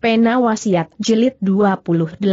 Pena Wasiat Jilid 28.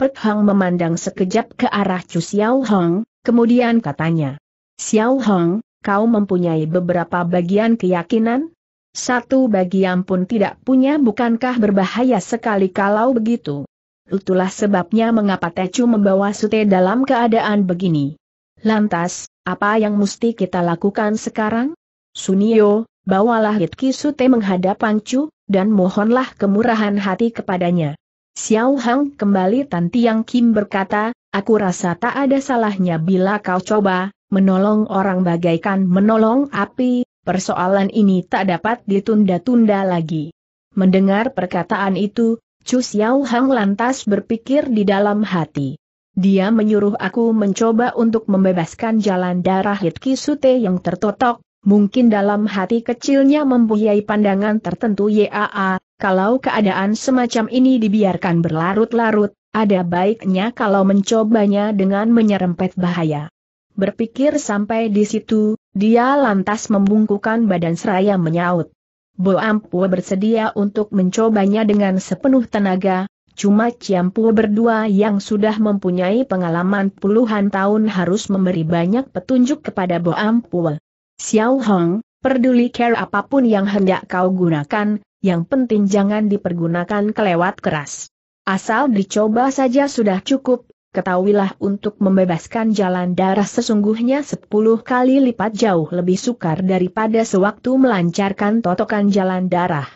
Pek Hang memandang sekejap ke arah Chu Xiao Hong, kemudian katanya. Xiao Hong, kau mempunyai beberapa bagian keyakinan? Satu bagian pun tidak punya bukankah berbahaya sekali kalau begitu? Itulah sebabnya mengapa Techu membawa Sute dalam keadaan begini. Lantas, apa yang mesti kita lakukan sekarang? Sunio, bawalah Hitki Sute menghadap Pangcu, dan mohonlah kemurahan hati kepadanya. Xiao Hang kembali Tan Tiang Kim berkata, aku rasa tak ada salahnya bila kau coba, menolong orang bagaikan menolong api, persoalan ini tak dapat ditunda-tunda lagi. Mendengar perkataan itu, Chu Xiao Hang lantas berpikir di dalam hati. Dia menyuruh aku mencoba untuk membebaskan jalan darah Hit Kisute yang tertotok, Mungkin dalam hati kecilnya mempunyai pandangan tertentu YAA, kalau keadaan semacam ini dibiarkan berlarut-larut, ada baiknya kalau mencobanya dengan menyerempet bahaya. Berpikir sampai di situ, dia lantas membungkukan badan seraya menyaut. Boampu bersedia untuk mencobanya dengan sepenuh tenaga, cuma Ciampu berdua yang sudah mempunyai pengalaman puluhan tahun harus memberi banyak petunjuk kepada Boampu. Xiao Hong, peduli care apapun yang hendak kau gunakan, yang penting jangan dipergunakan kelewat keras. Asal dicoba saja sudah cukup, ketahuilah untuk membebaskan jalan darah sesungguhnya sepuluh kali lipat jauh lebih sukar daripada sewaktu melancarkan totokan jalan darah.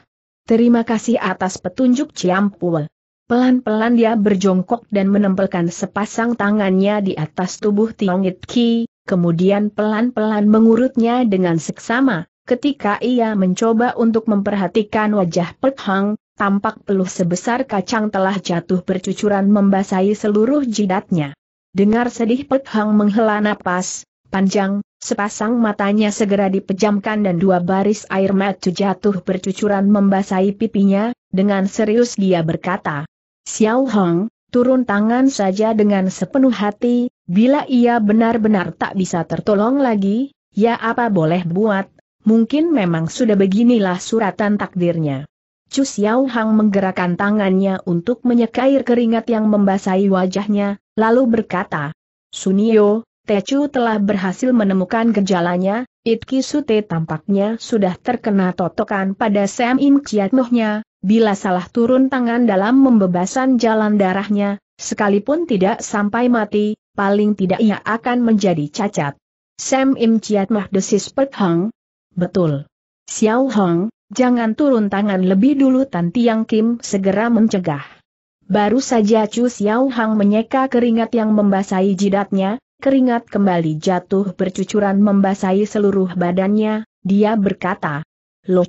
Terima kasih atas petunjuk Ciampul. Pelan-pelan dia berjongkok dan menempelkan sepasang tangannya di atas tubuh Tiongit Ki, kemudian pelan-pelan mengurutnya dengan seksama. Ketika ia mencoba untuk memperhatikan wajah Pek Hang, tampak peluh sebesar kacang telah jatuh bercucuran membasahi seluruh jidatnya. Dengar sedih Pek Hang menghela napas, panjang, sepasang matanya segera dipejamkan dan dua baris air mata jatuh bercucuran membasahi pipinya, dengan serius dia berkata, Xiao Hong, turun tangan saja dengan sepenuh hati, Bila ia benar-benar tak bisa tertolong lagi, ya apa boleh buat, mungkin memang sudah beginilah suratan takdirnya. Chu Xiao Hang menggerakkan tangannya untuk menyekair keringat yang membasahi wajahnya, lalu berkata, Sunio, Techu telah berhasil menemukan gejalanya, Itki Sute tampaknya sudah terkena totokan pada Sam Im Bila salah turun tangan dalam membebaskan jalan darahnya, sekalipun tidak sampai mati, paling tidak ia akan menjadi cacat. Sam Im Chiat Mah desis Pek Hang. Betul. Xiao Hong, jangan turun tangan lebih dulu Tan Tiang Kim segera mencegah. Baru saja Chu Xiao Hang menyeka keringat yang membasahi jidatnya, keringat kembali jatuh bercucuran membasahi seluruh badannya, dia berkata, Lo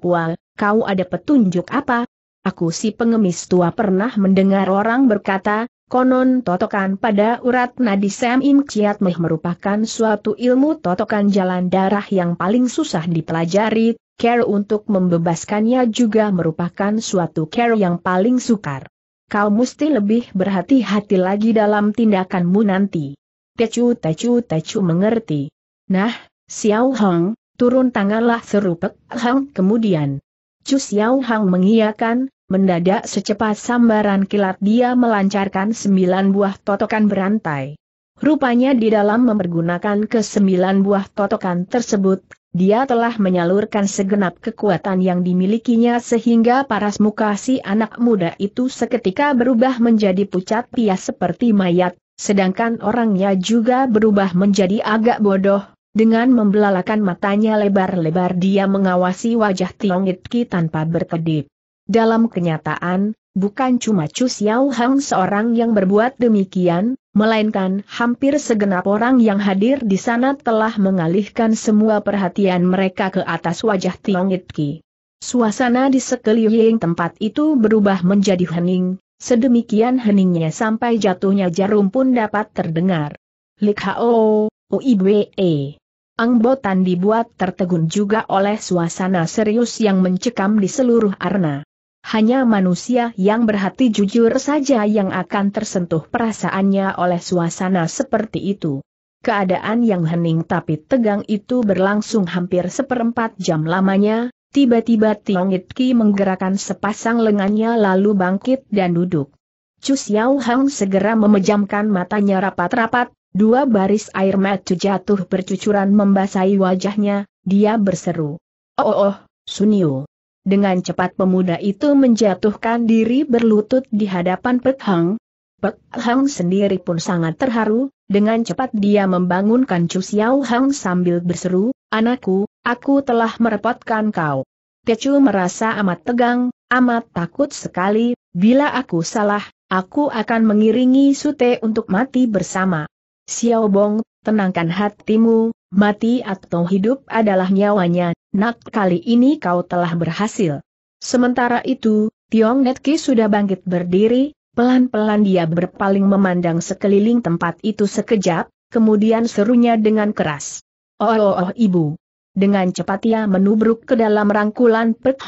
Pua, kau ada petunjuk apa? Aku si pengemis tua pernah mendengar orang berkata, konon totokan pada urat nadi Sam Im Chiat Meh merupakan suatu ilmu totokan jalan darah yang paling susah dipelajari, care untuk membebaskannya juga merupakan suatu care yang paling sukar. Kau mesti lebih berhati-hati lagi dalam tindakanmu nanti. Tecu tecu tecu mengerti. Nah, Xiao Hong, turun tanganlah seru Pek Hang kemudian. Chu Xiao Hang mengiyakan, mendadak secepat sambaran kilat dia melancarkan sembilan buah totokan berantai. Rupanya di dalam mempergunakan kesembilan buah totokan tersebut, dia telah menyalurkan segenap kekuatan yang dimilikinya sehingga paras muka si anak muda itu seketika berubah menjadi pucat pias seperti mayat, sedangkan orangnya juga berubah menjadi agak bodoh, dengan membelalakan matanya lebar-lebar dia mengawasi wajah Tiong Itki tanpa berkedip. Dalam kenyataan, bukan cuma Chu Xiao Hang seorang yang berbuat demikian, melainkan hampir segenap orang yang hadir di sana telah mengalihkan semua perhatian mereka ke atas wajah Tiong Itki. Suasana di sekeliling tempat itu berubah menjadi hening, sedemikian heningnya sampai jatuhnya jarum pun dapat terdengar. Lik Hao, Angbotan dibuat tertegun juga oleh suasana serius yang mencekam di seluruh arena. Hanya manusia yang berhati jujur saja yang akan tersentuh perasaannya oleh suasana seperti itu. Keadaan yang hening tapi tegang itu berlangsung hampir seperempat jam lamanya, tiba-tiba Tiong Itki menggerakkan sepasang lengannya lalu bangkit dan duduk. Chu Xiao Hang segera memejamkan matanya rapat-rapat, Dua baris air mata jatuh bercucuran membasahi wajahnya, dia berseru. Oh, oh, oh Sunio. Dengan cepat pemuda itu menjatuhkan diri berlutut di hadapan Pek Hang. Pek Hang sendiri pun sangat terharu, dengan cepat dia membangunkan Chu Xiao Hang sambil berseru, Anakku, aku telah merepotkan kau. Tecu merasa amat tegang, amat takut sekali, bila aku salah, aku akan mengiringi Sute untuk mati bersama. Xiao Bong, tenangkan hatimu, mati atau hidup adalah nyawanya, nak kali ini kau telah berhasil. Sementara itu, Tiong Netki sudah bangkit berdiri, pelan-pelan dia berpaling memandang sekeliling tempat itu sekejap, kemudian serunya dengan keras. Oh oh oh ibu. Dengan cepat ia menubruk ke dalam rangkulan Pek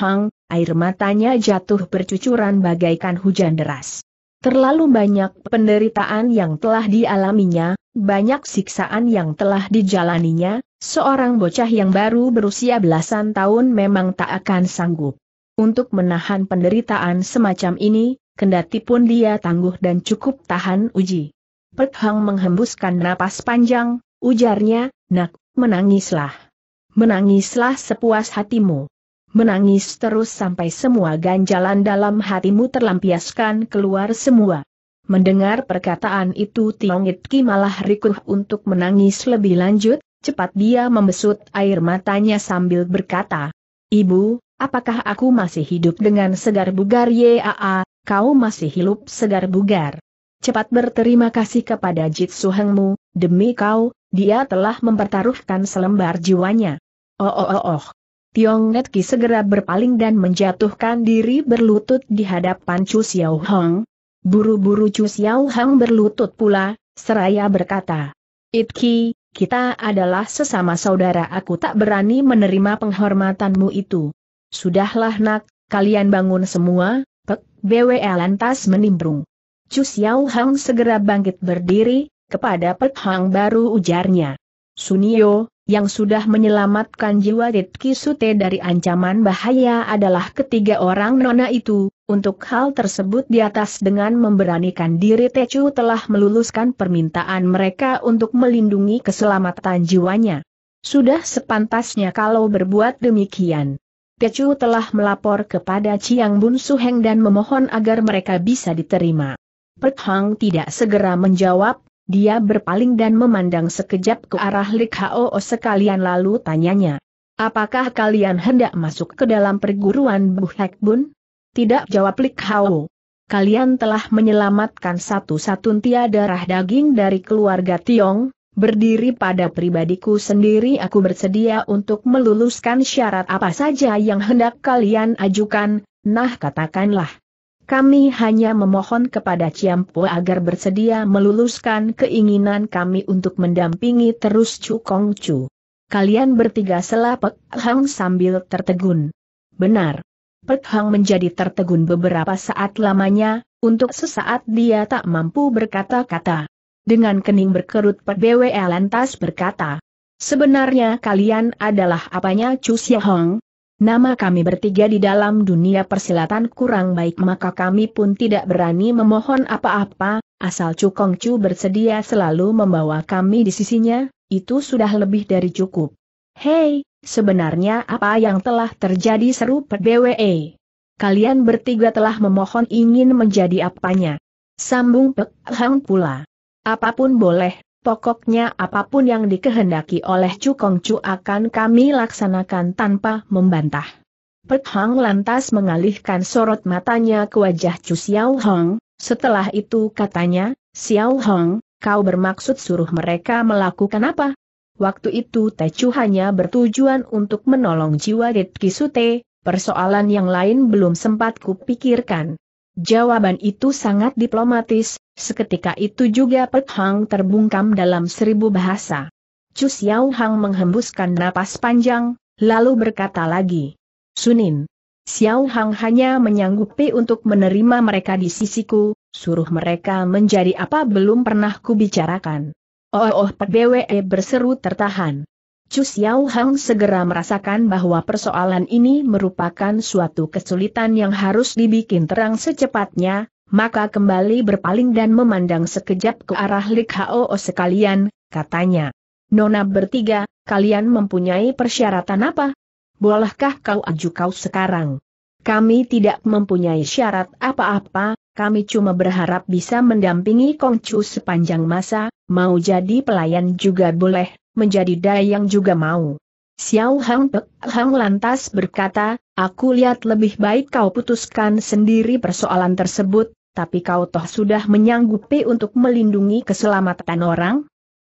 air matanya jatuh bercucuran bagaikan hujan deras. Terlalu banyak penderitaan yang telah dialaminya, banyak siksaan yang telah dijalaninya, seorang bocah yang baru berusia belasan tahun memang tak akan sanggup. Untuk menahan penderitaan semacam ini, kendati pun dia tangguh dan cukup tahan uji. Pek menghembuskan napas panjang, ujarnya, nak, menangislah. Menangislah sepuas hatimu menangis terus sampai semua ganjalan dalam hatimu terlampiaskan keluar semua. Mendengar perkataan itu Tiongit Ki malah rikuh untuk menangis lebih lanjut, cepat dia membesut air matanya sambil berkata, Ibu, apakah aku masih hidup dengan segar bugar Yaa, kau masih hidup segar bugar. Cepat berterima kasih kepada Jitsu Hengmu, demi kau, dia telah mempertaruhkan selembar jiwanya. Oh oh oh oh. Tiong Netki segera berpaling dan menjatuhkan diri berlutut di hadapan Chu Xiao Hong. Buru-buru Chu Xiao Hong berlutut pula, seraya berkata, Itki, kita adalah sesama saudara aku tak berani menerima penghormatanmu itu. Sudahlah nak, kalian bangun semua, pek, BW lantas menimbrung. Chu Xiao Hong segera bangkit berdiri, kepada Pek Hang baru ujarnya. Sunio, yang sudah menyelamatkan jiwa Ritki Sute dari ancaman bahaya adalah ketiga orang nona itu. Untuk hal tersebut di atas dengan memberanikan diri Tecu telah meluluskan permintaan mereka untuk melindungi keselamatan jiwanya. Sudah sepantasnya kalau berbuat demikian. Tecu telah melapor kepada Chiang Bun Suheng dan memohon agar mereka bisa diterima. Perthang tidak segera menjawab, dia berpaling dan memandang sekejap ke arah Lik Hao sekalian lalu tanyanya. Apakah kalian hendak masuk ke dalam perguruan Bu Bun? Tidak jawab Lik Hao. Kalian telah menyelamatkan satu-satu darah daging dari keluarga Tiong, Berdiri pada pribadiku sendiri aku bersedia untuk meluluskan syarat apa saja yang hendak kalian ajukan, nah katakanlah. Kami hanya memohon kepada Ciampo agar bersedia meluluskan keinginan kami untuk mendampingi terus Chu Kong Chu. Kalian bertiga selah Pek Hang sambil tertegun. Benar. Pek Hang menjadi tertegun beberapa saat lamanya, untuk sesaat dia tak mampu berkata-kata. Dengan kening berkerut Pek BWE lantas berkata, Sebenarnya kalian adalah apanya Chu Hong? Nama kami bertiga di dalam dunia persilatan kurang baik maka kami pun tidak berani memohon apa-apa, asal Chu Kong Chu bersedia selalu membawa kami di sisinya, itu sudah lebih dari cukup. Hei, sebenarnya apa yang telah terjadi seru per PBWE? Kalian bertiga telah memohon ingin menjadi apanya? Sambung Pek Hang pula. Apapun boleh, Pokoknya apapun yang dikehendaki oleh Chu Kong Chu akan kami laksanakan tanpa membantah. Pek Hang lantas mengalihkan sorot matanya ke wajah Chu Xiao Hong, setelah itu katanya, Xiao Hong, kau bermaksud suruh mereka melakukan apa? Waktu itu Chu hanya bertujuan untuk menolong jiwa Det Kisute, persoalan yang lain belum sempat kupikirkan. Jawaban itu sangat diplomatis, seketika itu juga Pek Hang terbungkam dalam seribu bahasa. Chu Xiao Hang menghembuskan napas panjang, lalu berkata lagi. Sunin. Xiao Hang hanya menyanggupi untuk menerima mereka di sisiku, suruh mereka menjadi apa belum pernah kubicarakan. Oh, oh oh, Pek Bwe berseru tertahan. Chu Xiao Hang segera merasakan bahwa persoalan ini merupakan suatu kesulitan yang harus dibikin terang secepatnya, maka kembali berpaling dan memandang sekejap ke arah Lik Hao sekalian, katanya. Nona bertiga, kalian mempunyai persyaratan apa? Bolehkah kau aju kau sekarang? Kami tidak mempunyai syarat apa-apa, kami cuma berharap bisa mendampingi Kongcu sepanjang masa, mau jadi pelayan juga boleh, menjadi dayang juga mau. Xiao Hang Pek Hang lantas berkata, aku lihat lebih baik kau putuskan sendiri persoalan tersebut, tapi kau toh sudah menyanggupi untuk melindungi keselamatan orang?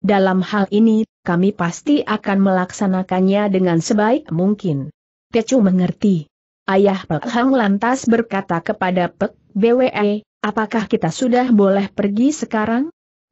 Dalam hal ini, kami pasti akan melaksanakannya dengan sebaik mungkin. Tecu mengerti. Ayah Pek Hang lantas berkata kepada Pek BWE, apakah kita sudah boleh pergi sekarang?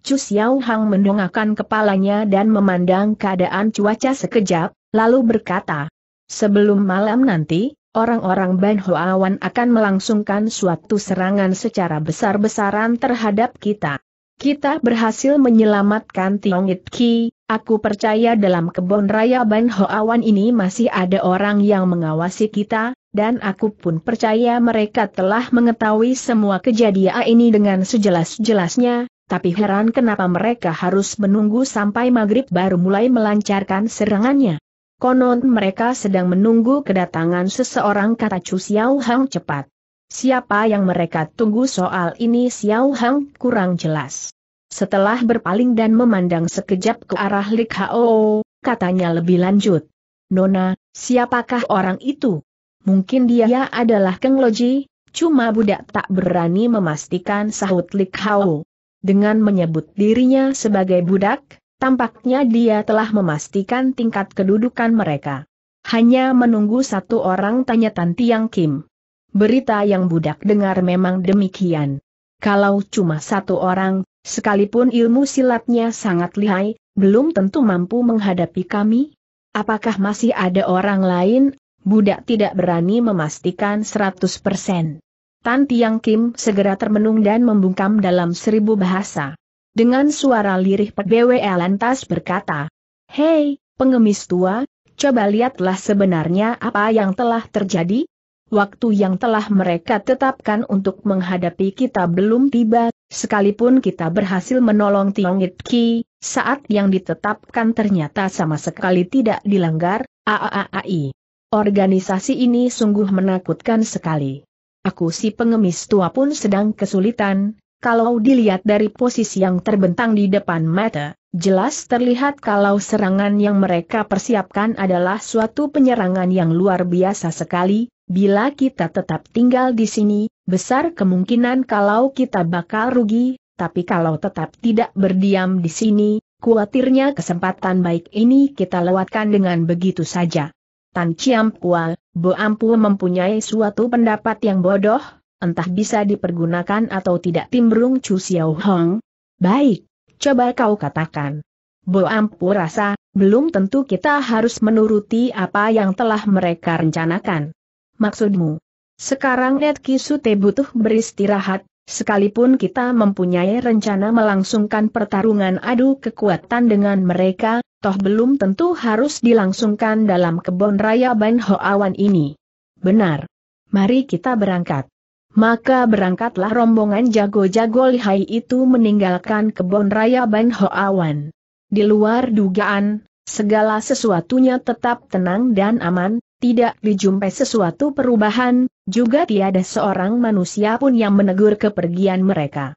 Chu Xiao Hang mendongakkan kepalanya dan memandang keadaan cuaca sekejap, lalu berkata, Sebelum malam nanti, orang-orang Ban Hoawan akan melangsungkan suatu serangan secara besar-besaran terhadap kita. Kita berhasil menyelamatkan It Ki, aku percaya dalam kebun raya Ban Hoawan ini masih ada orang yang mengawasi kita, dan aku pun percaya mereka telah mengetahui semua kejadian ini dengan sejelas-jelasnya, tapi heran kenapa mereka harus menunggu sampai maghrib baru mulai melancarkan serangannya. Konon mereka sedang menunggu kedatangan seseorang kata Chu Xiao Hang cepat. Siapa yang mereka tunggu soal ini Xiao Hang kurang jelas. Setelah berpaling dan memandang sekejap ke arah Li Hao, katanya lebih lanjut. Nona, siapakah orang itu? Mungkin dia adalah Keng Loji, cuma budak tak berani memastikan sahut Li Hao dengan menyebut dirinya sebagai budak, tampaknya dia telah memastikan tingkat kedudukan mereka. Hanya menunggu satu orang tanya Tan Tiang Kim. Berita yang budak dengar memang demikian. Kalau cuma satu orang, sekalipun ilmu silatnya sangat lihai, belum tentu mampu menghadapi kami. Apakah masih ada orang lain? Budak tidak berani memastikan 100%. Tan Tiang Kim segera termenung dan membungkam dalam seribu bahasa. Dengan suara lirih Pek Bwe lantas berkata, Hei, pengemis tua, coba lihatlah sebenarnya apa yang telah terjadi. Waktu yang telah mereka tetapkan untuk menghadapi kita belum tiba, sekalipun kita berhasil menolong It Ki, saat yang ditetapkan ternyata sama sekali tidak dilanggar, AAAI. Organisasi ini sungguh menakutkan sekali aku si pengemis tua pun sedang kesulitan, kalau dilihat dari posisi yang terbentang di depan mata, jelas terlihat kalau serangan yang mereka persiapkan adalah suatu penyerangan yang luar biasa sekali, bila kita tetap tinggal di sini, besar kemungkinan kalau kita bakal rugi, tapi kalau tetap tidak berdiam di sini, kuatirnya kesempatan baik ini kita lewatkan dengan begitu saja. Tan Chiam Kua, Bo Ampu mempunyai suatu pendapat yang bodoh, entah bisa dipergunakan atau tidak timbrung Chu Xiao Hong. Baik, coba kau katakan. Bo Ampu rasa, belum tentu kita harus menuruti apa yang telah mereka rencanakan. Maksudmu? Sekarang Red Kisute butuh beristirahat, sekalipun kita mempunyai rencana melangsungkan pertarungan adu kekuatan dengan mereka, toh belum tentu harus dilangsungkan dalam kebun raya Ban Awan ini. Benar. Mari kita berangkat. Maka berangkatlah rombongan jago-jago lihai itu meninggalkan kebun raya Ban Awan. Di luar dugaan, segala sesuatunya tetap tenang dan aman, tidak dijumpai sesuatu perubahan, juga tiada seorang manusia pun yang menegur kepergian mereka.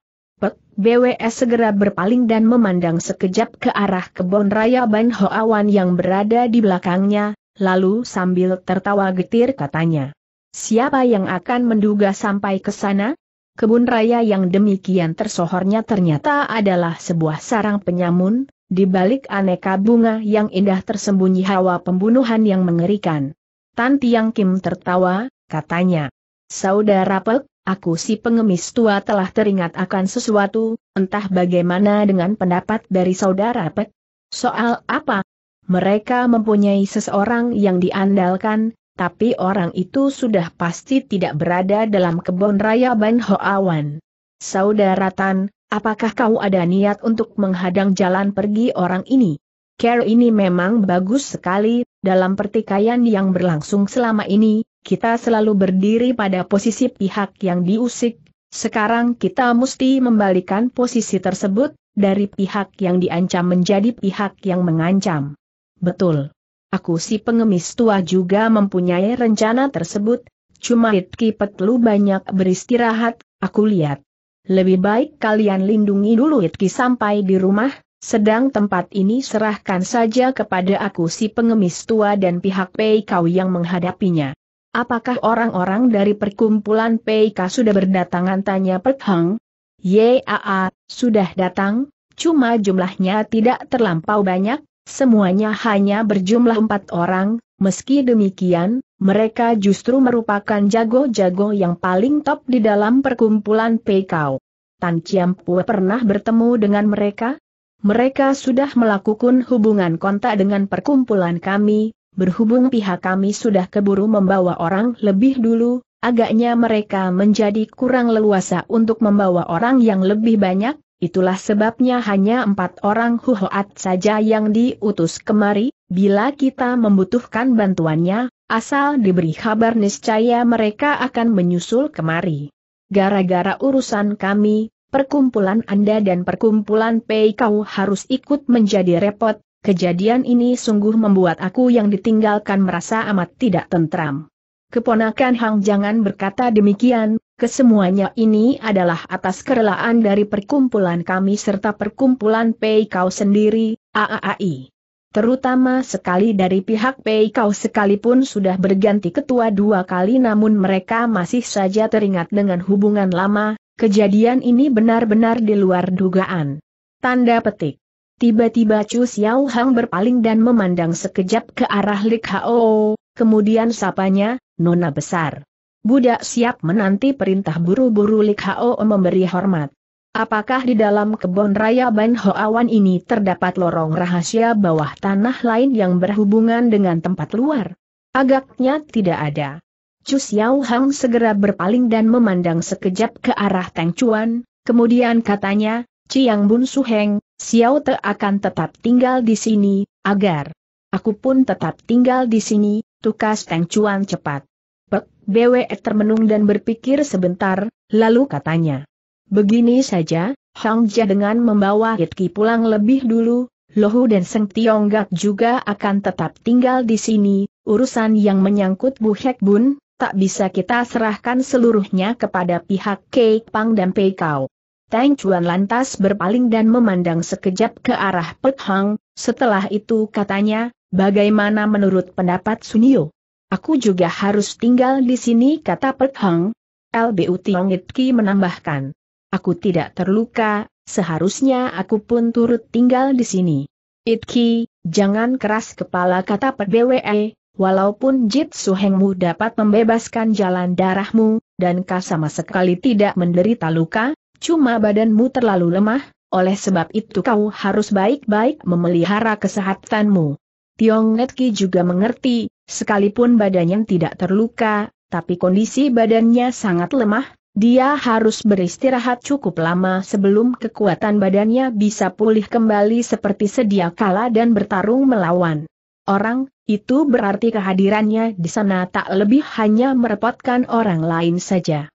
BWS segera berpaling dan memandang sekejap ke arah kebun raya Ban Hoawan yang berada di belakangnya, lalu sambil tertawa getir katanya. Siapa yang akan menduga sampai ke sana? Kebun raya yang demikian tersohornya ternyata adalah sebuah sarang penyamun, di balik aneka bunga yang indah tersembunyi hawa pembunuhan yang mengerikan. Tan Tiang Kim tertawa, katanya. Saudara Pek, Aku si pengemis tua telah teringat akan sesuatu, entah bagaimana dengan pendapat dari saudara Pek. Soal apa? Mereka mempunyai seseorang yang diandalkan, tapi orang itu sudah pasti tidak berada dalam kebun raya Ban Hoawan. Saudara Tan, apakah kau ada niat untuk menghadang jalan pergi orang ini? Care ini memang bagus sekali, dalam pertikaian yang berlangsung selama ini, kita selalu berdiri pada posisi pihak yang diusik, sekarang kita mesti membalikan posisi tersebut, dari pihak yang diancam menjadi pihak yang mengancam. Betul. Aku si pengemis tua juga mempunyai rencana tersebut, cuma Ritki Petlu banyak beristirahat, aku lihat. Lebih baik kalian lindungi dulu Itki sampai di rumah, sedang tempat ini serahkan saja kepada aku si pengemis tua dan pihak Pei kau yang menghadapinya. Apakah orang-orang dari perkumpulan PK sudah berdatangan tanya Pek Hang? YAA, sudah datang, cuma jumlahnya tidak terlampau banyak, semuanya hanya berjumlah empat orang, meski demikian, mereka justru merupakan jago-jago yang paling top di dalam perkumpulan PIK. Tan Chiampue pernah bertemu dengan mereka? Mereka sudah melakukan hubungan kontak dengan perkumpulan kami, berhubung pihak kami sudah keburu membawa orang lebih dulu, agaknya mereka menjadi kurang leluasa untuk membawa orang yang lebih banyak, itulah sebabnya hanya empat orang huhoat saja yang diutus kemari, bila kita membutuhkan bantuannya, asal diberi kabar niscaya mereka akan menyusul kemari. Gara-gara urusan kami, perkumpulan Anda dan perkumpulan Pei kau harus ikut menjadi repot, Kejadian ini sungguh membuat aku yang ditinggalkan merasa amat tidak tentram. Keponakan Hang jangan berkata demikian, kesemuanya ini adalah atas kerelaan dari perkumpulan kami serta perkumpulan Pei Kau sendiri, AAAI. Terutama sekali dari pihak Pei Kau sekalipun sudah berganti ketua dua kali namun mereka masih saja teringat dengan hubungan lama, kejadian ini benar-benar di luar dugaan. Tanda petik. Tiba-tiba Chu Xiao Hang berpaling dan memandang sekejap ke arah Li Hao, kemudian sapanya, Nona Besar. Budak siap menanti perintah buru-buru Li Hao memberi hormat. Apakah di dalam kebun raya Ban Hoawan ini terdapat lorong rahasia bawah tanah lain yang berhubungan dengan tempat luar? Agaknya tidak ada. Chu Xiao Hang segera berpaling dan memandang sekejap ke arah Tangchuan. Chuan, kemudian katanya, Ciang Bun Suheng, Xiao Te akan tetap tinggal di sini, agar aku pun tetap tinggal di sini, tukas Teng Chuan cepat. Pek, BWE termenung dan berpikir sebentar, lalu katanya. Begini saja, Hang Jia dengan membawa Hitki pulang lebih dulu, Lohu dan Seng Tionggak juga akan tetap tinggal di sini, urusan yang menyangkut Bu Hek Bun, tak bisa kita serahkan seluruhnya kepada pihak Kei Pang dan Pei Kau. Tang Chuan lantas berpaling dan memandang sekejap ke arah Pek Hang, setelah itu katanya, bagaimana menurut pendapat Sunio? Aku juga harus tinggal di sini kata Pek Hang. LBU Itki menambahkan. Aku tidak terluka, seharusnya aku pun turut tinggal di sini. Itki, jangan keras kepala kata BWE, walaupun jit suhengmu dapat membebaskan jalan darahmu, dan kau sama sekali tidak menderita luka, Cuma badanmu terlalu lemah, oleh sebab itu kau harus baik-baik memelihara kesehatanmu. Tiong Netki juga mengerti, sekalipun badannya tidak terluka, tapi kondisi badannya sangat lemah, dia harus beristirahat cukup lama sebelum kekuatan badannya bisa pulih kembali seperti sedia kala dan bertarung melawan orang, itu berarti kehadirannya di sana tak lebih hanya merepotkan orang lain saja.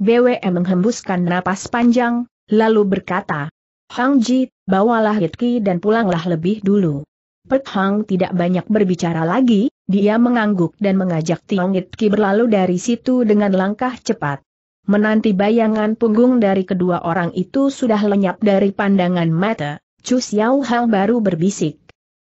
BWM e menghembuskan napas panjang, lalu berkata, Hang Ji, bawalah Hitki dan pulanglah lebih dulu. Pek Hang tidak banyak berbicara lagi, dia mengangguk dan mengajak Tiong Hitki berlalu dari situ dengan langkah cepat. Menanti bayangan punggung dari kedua orang itu sudah lenyap dari pandangan mata, Chu Xiao Hang baru berbisik.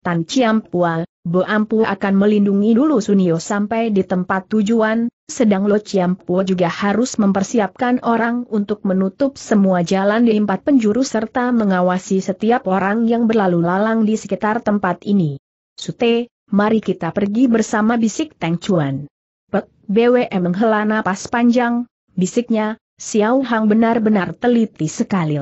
Tan Chiam Pual, Bo Ampu akan melindungi dulu Sunio sampai di tempat tujuan, sedang Lo Chiampo juga harus mempersiapkan orang untuk menutup semua jalan di empat penjuru serta mengawasi setiap orang yang berlalu lalang di sekitar tempat ini. Sute, mari kita pergi bersama bisik Teng Chuan. Pek, BWM menghela napas panjang, bisiknya, Xiao Hang benar-benar teliti sekali.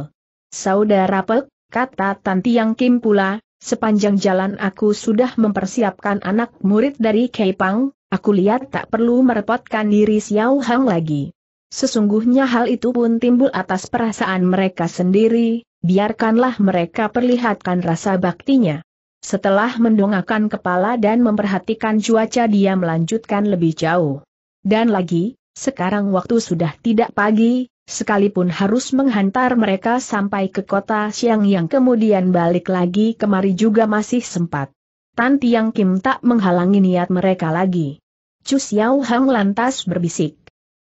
Saudara Pek, kata Tanti Yang Kim pula, Sepanjang jalan aku sudah mempersiapkan anak murid dari Keipang, aku lihat tak perlu merepotkan diri Xiao Hang lagi. Sesungguhnya hal itu pun timbul atas perasaan mereka sendiri, biarkanlah mereka perlihatkan rasa baktinya. Setelah mendongakkan kepala dan memperhatikan cuaca dia melanjutkan lebih jauh. Dan lagi, sekarang waktu sudah tidak pagi, sekalipun harus menghantar mereka sampai ke kota Siang yang kemudian balik lagi kemari juga masih sempat. Tan Tiang Kim tak menghalangi niat mereka lagi. Chu Xiao Hang lantas berbisik.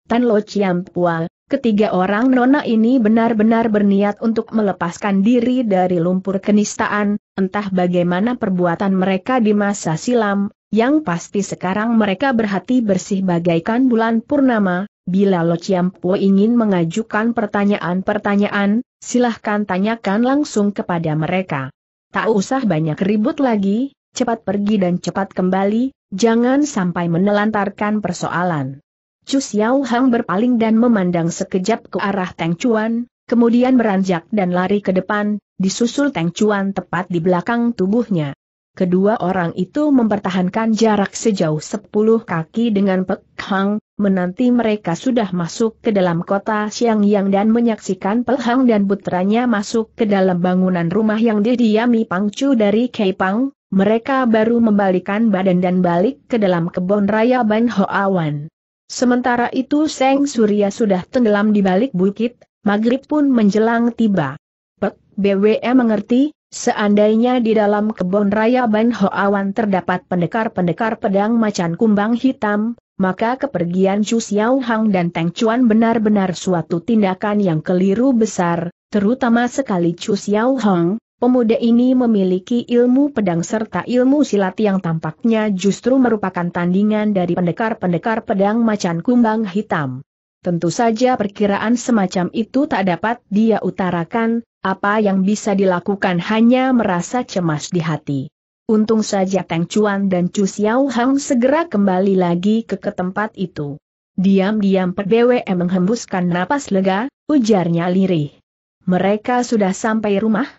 Tan Lo Chiam Pual, ketiga orang nona ini benar-benar berniat untuk melepaskan diri dari lumpur kenistaan, entah bagaimana perbuatan mereka di masa silam, yang pasti sekarang mereka berhati bersih bagaikan bulan purnama, Bila Lo Chiampo ingin mengajukan pertanyaan-pertanyaan, silahkan tanyakan langsung kepada mereka. Tak usah banyak ribut lagi, cepat pergi dan cepat kembali, jangan sampai menelantarkan persoalan. Chu Xiao Hang berpaling dan memandang sekejap ke arah Teng Chuan, kemudian beranjak dan lari ke depan, disusul Teng Chuan tepat di belakang tubuhnya. Kedua orang itu mempertahankan jarak sejauh 10 kaki dengan Pek Hang, menanti mereka sudah masuk ke dalam kota Siang Yang dan menyaksikan Pek Hang dan putranya masuk ke dalam bangunan rumah yang didiami Chu dari Kei Pang. mereka baru membalikan badan dan balik ke dalam kebun raya Ban Ho Awan. Sementara itu Seng Surya sudah tenggelam di balik bukit, maghrib pun menjelang tiba. Pek BWE mengerti, Seandainya di dalam kebun raya Ban Hoawan terdapat pendekar-pendekar pedang macan kumbang hitam, maka kepergian Chu Xiao Hang dan Teng Chuan benar-benar suatu tindakan yang keliru besar, terutama sekali Chu Xiao Hang, pemuda ini memiliki ilmu pedang serta ilmu silat yang tampaknya justru merupakan tandingan dari pendekar-pendekar pedang macan kumbang hitam. Tentu saja perkiraan semacam itu tak dapat dia utarakan, apa yang bisa dilakukan hanya merasa cemas di hati. Untung saja Teng Chuan dan Chu Xiao Hang segera kembali lagi ke, ke tempat itu. Diam-diam PBWM e menghembuskan napas lega, ujarnya lirih. Mereka sudah sampai rumah?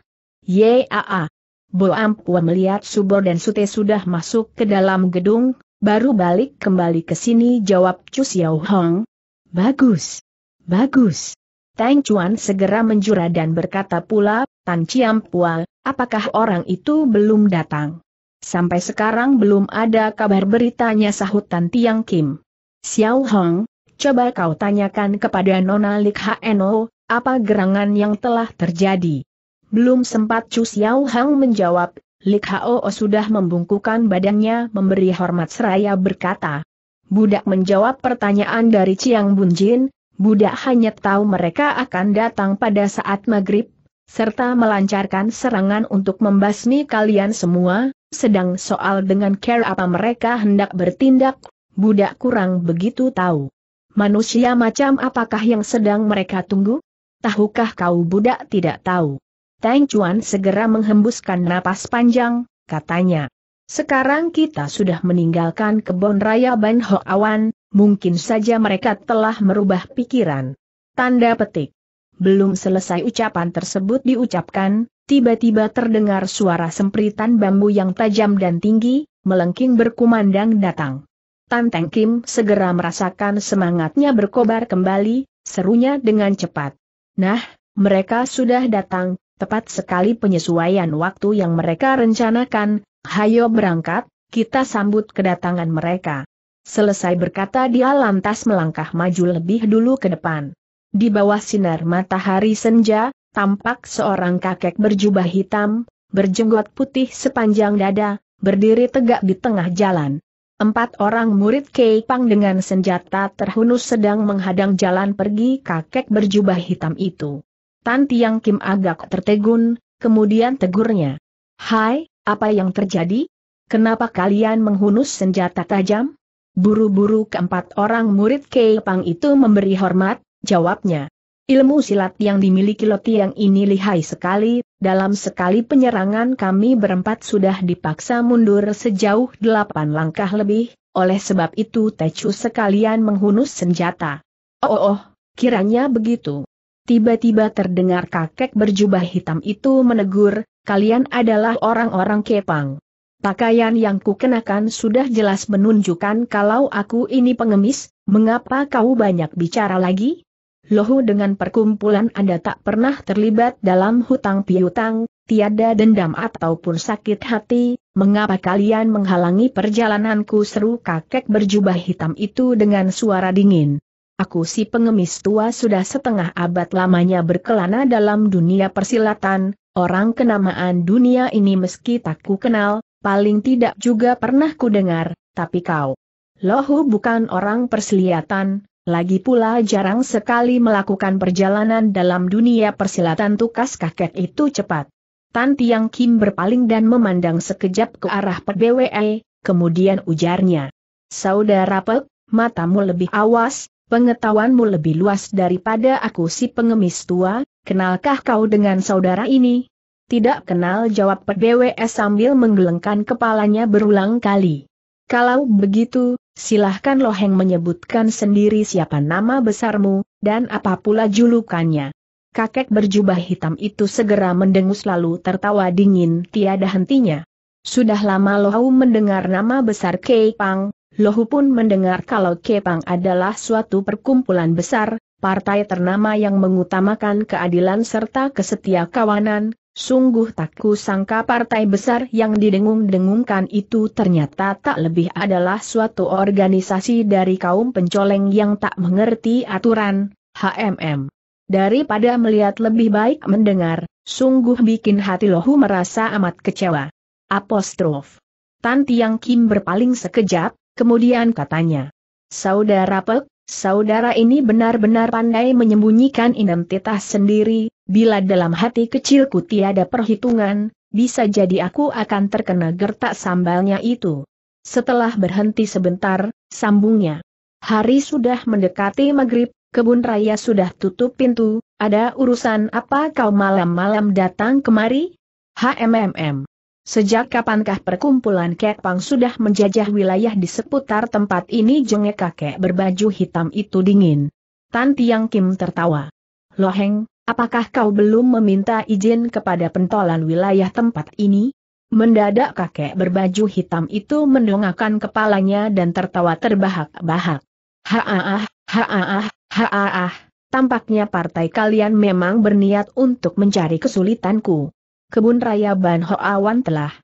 Yaa. Bo Ampua melihat Subor dan Sute sudah masuk ke dalam gedung, baru balik kembali ke sini jawab Chu Xiao Hong. Bagus. Bagus. Tang Chuan segera menjura dan berkata pula, Tan Chiam Pua, apakah orang itu belum datang? Sampai sekarang belum ada kabar beritanya sahut Tan Tiang Kim. Xiao Hong, coba kau tanyakan kepada Nona Lik Hno, apa gerangan yang telah terjadi? Belum sempat Chu Xiao Hong menjawab, Lik Hao sudah membungkukan badannya memberi hormat seraya berkata. Budak menjawab pertanyaan dari Chiang Bunjin, budak hanya tahu mereka akan datang pada saat maghrib, serta melancarkan serangan untuk membasmi kalian semua, sedang soal dengan care apa mereka hendak bertindak, budak kurang begitu tahu. Manusia macam apakah yang sedang mereka tunggu? Tahukah kau budak tidak tahu? Tang Chuan segera menghembuskan napas panjang, katanya. Sekarang kita sudah meninggalkan kebun raya Ban Ho Awan, Mungkin saja mereka telah merubah pikiran. Tanda petik. Belum selesai ucapan tersebut diucapkan, tiba-tiba terdengar suara sempritan bambu yang tajam dan tinggi, melengking berkumandang datang. Tanteng Kim segera merasakan semangatnya berkobar kembali, serunya dengan cepat. Nah, mereka sudah datang, tepat sekali penyesuaian waktu yang mereka rencanakan, hayo berangkat, kita sambut kedatangan mereka. Selesai berkata dia lantas melangkah maju lebih dulu ke depan. Di bawah sinar matahari senja, tampak seorang kakek berjubah hitam, berjenggot putih sepanjang dada, berdiri tegak di tengah jalan. Empat orang murid Keipang dengan senjata terhunus sedang menghadang jalan pergi kakek berjubah hitam itu. Tan Tiang Kim agak tertegun, kemudian tegurnya. Hai, apa yang terjadi? Kenapa kalian menghunus senjata tajam? Buru-buru keempat orang murid Kei Pang itu memberi hormat, jawabnya. Ilmu silat yang dimiliki Lotiang ini lihai sekali, dalam sekali penyerangan kami berempat sudah dipaksa mundur sejauh delapan langkah lebih, oleh sebab itu Tecu sekalian menghunus senjata. Oh, oh, oh kiranya begitu. Tiba-tiba terdengar kakek berjubah hitam itu menegur, kalian adalah orang-orang Kepang. Pakaian yang kukenakan sudah jelas menunjukkan kalau aku ini pengemis, mengapa kau banyak bicara lagi? Lohu dengan perkumpulan Anda tak pernah terlibat dalam hutang piutang, tiada dendam ataupun sakit hati, mengapa kalian menghalangi perjalananku seru kakek berjubah hitam itu dengan suara dingin. Aku si pengemis tua sudah setengah abad lamanya berkelana dalam dunia persilatan, orang kenamaan dunia ini meski tak ku kenal, paling tidak juga pernah kudengar, tapi kau. Lohu bukan orang persilatan, lagi pula jarang sekali melakukan perjalanan dalam dunia persilatan tukas kakek itu cepat. Tan Tiang Kim berpaling dan memandang sekejap ke arah PBWE, kemudian ujarnya. Saudara Pek, matamu lebih awas, pengetahuanmu lebih luas daripada aku si pengemis tua, kenalkah kau dengan saudara ini? Tidak kenal jawab PBWS sambil menggelengkan kepalanya berulang kali. Kalau begitu, silahkan Loheng menyebutkan sendiri siapa nama besarmu, dan apa pula julukannya. Kakek berjubah hitam itu segera mendengus lalu tertawa dingin tiada hentinya. Sudah lama Lohu mendengar nama besar Kepang, Lohu pun mendengar kalau Kepang adalah suatu perkumpulan besar, partai ternama yang mengutamakan keadilan serta kesetia kawanan, Sungguh tak ku sangka partai besar yang didengung-dengungkan itu ternyata tak lebih adalah suatu organisasi dari kaum pencoleng yang tak mengerti aturan, HMM. Daripada melihat lebih baik mendengar, sungguh bikin hati lohu merasa amat kecewa. Apostrof. Tan Tiang Kim berpaling sekejap, kemudian katanya. Saudara Pek, saudara ini benar-benar pandai menyembunyikan identitas sendiri, Bila dalam hati kecilku tiada perhitungan, bisa jadi aku akan terkena gertak sambalnya itu. Setelah berhenti sebentar, sambungnya. Hari sudah mendekati maghrib, kebun raya sudah tutup pintu, ada urusan apa kau malam-malam datang kemari? HMMM. Sejak kapankah perkumpulan Kepang sudah menjajah wilayah di seputar tempat ini jengek kakek berbaju hitam itu dingin. Tan Tiang Kim tertawa. Loheng, Apakah kau belum meminta izin kepada pentolan wilayah tempat ini? Mendadak kakek berbaju hitam itu mendongakkan kepalanya dan tertawa terbahak-bahak. Haaah, haaah, haaah, tampaknya partai kalian memang berniat untuk mencari kesulitanku. Kebun Raya Ban Hoawan telah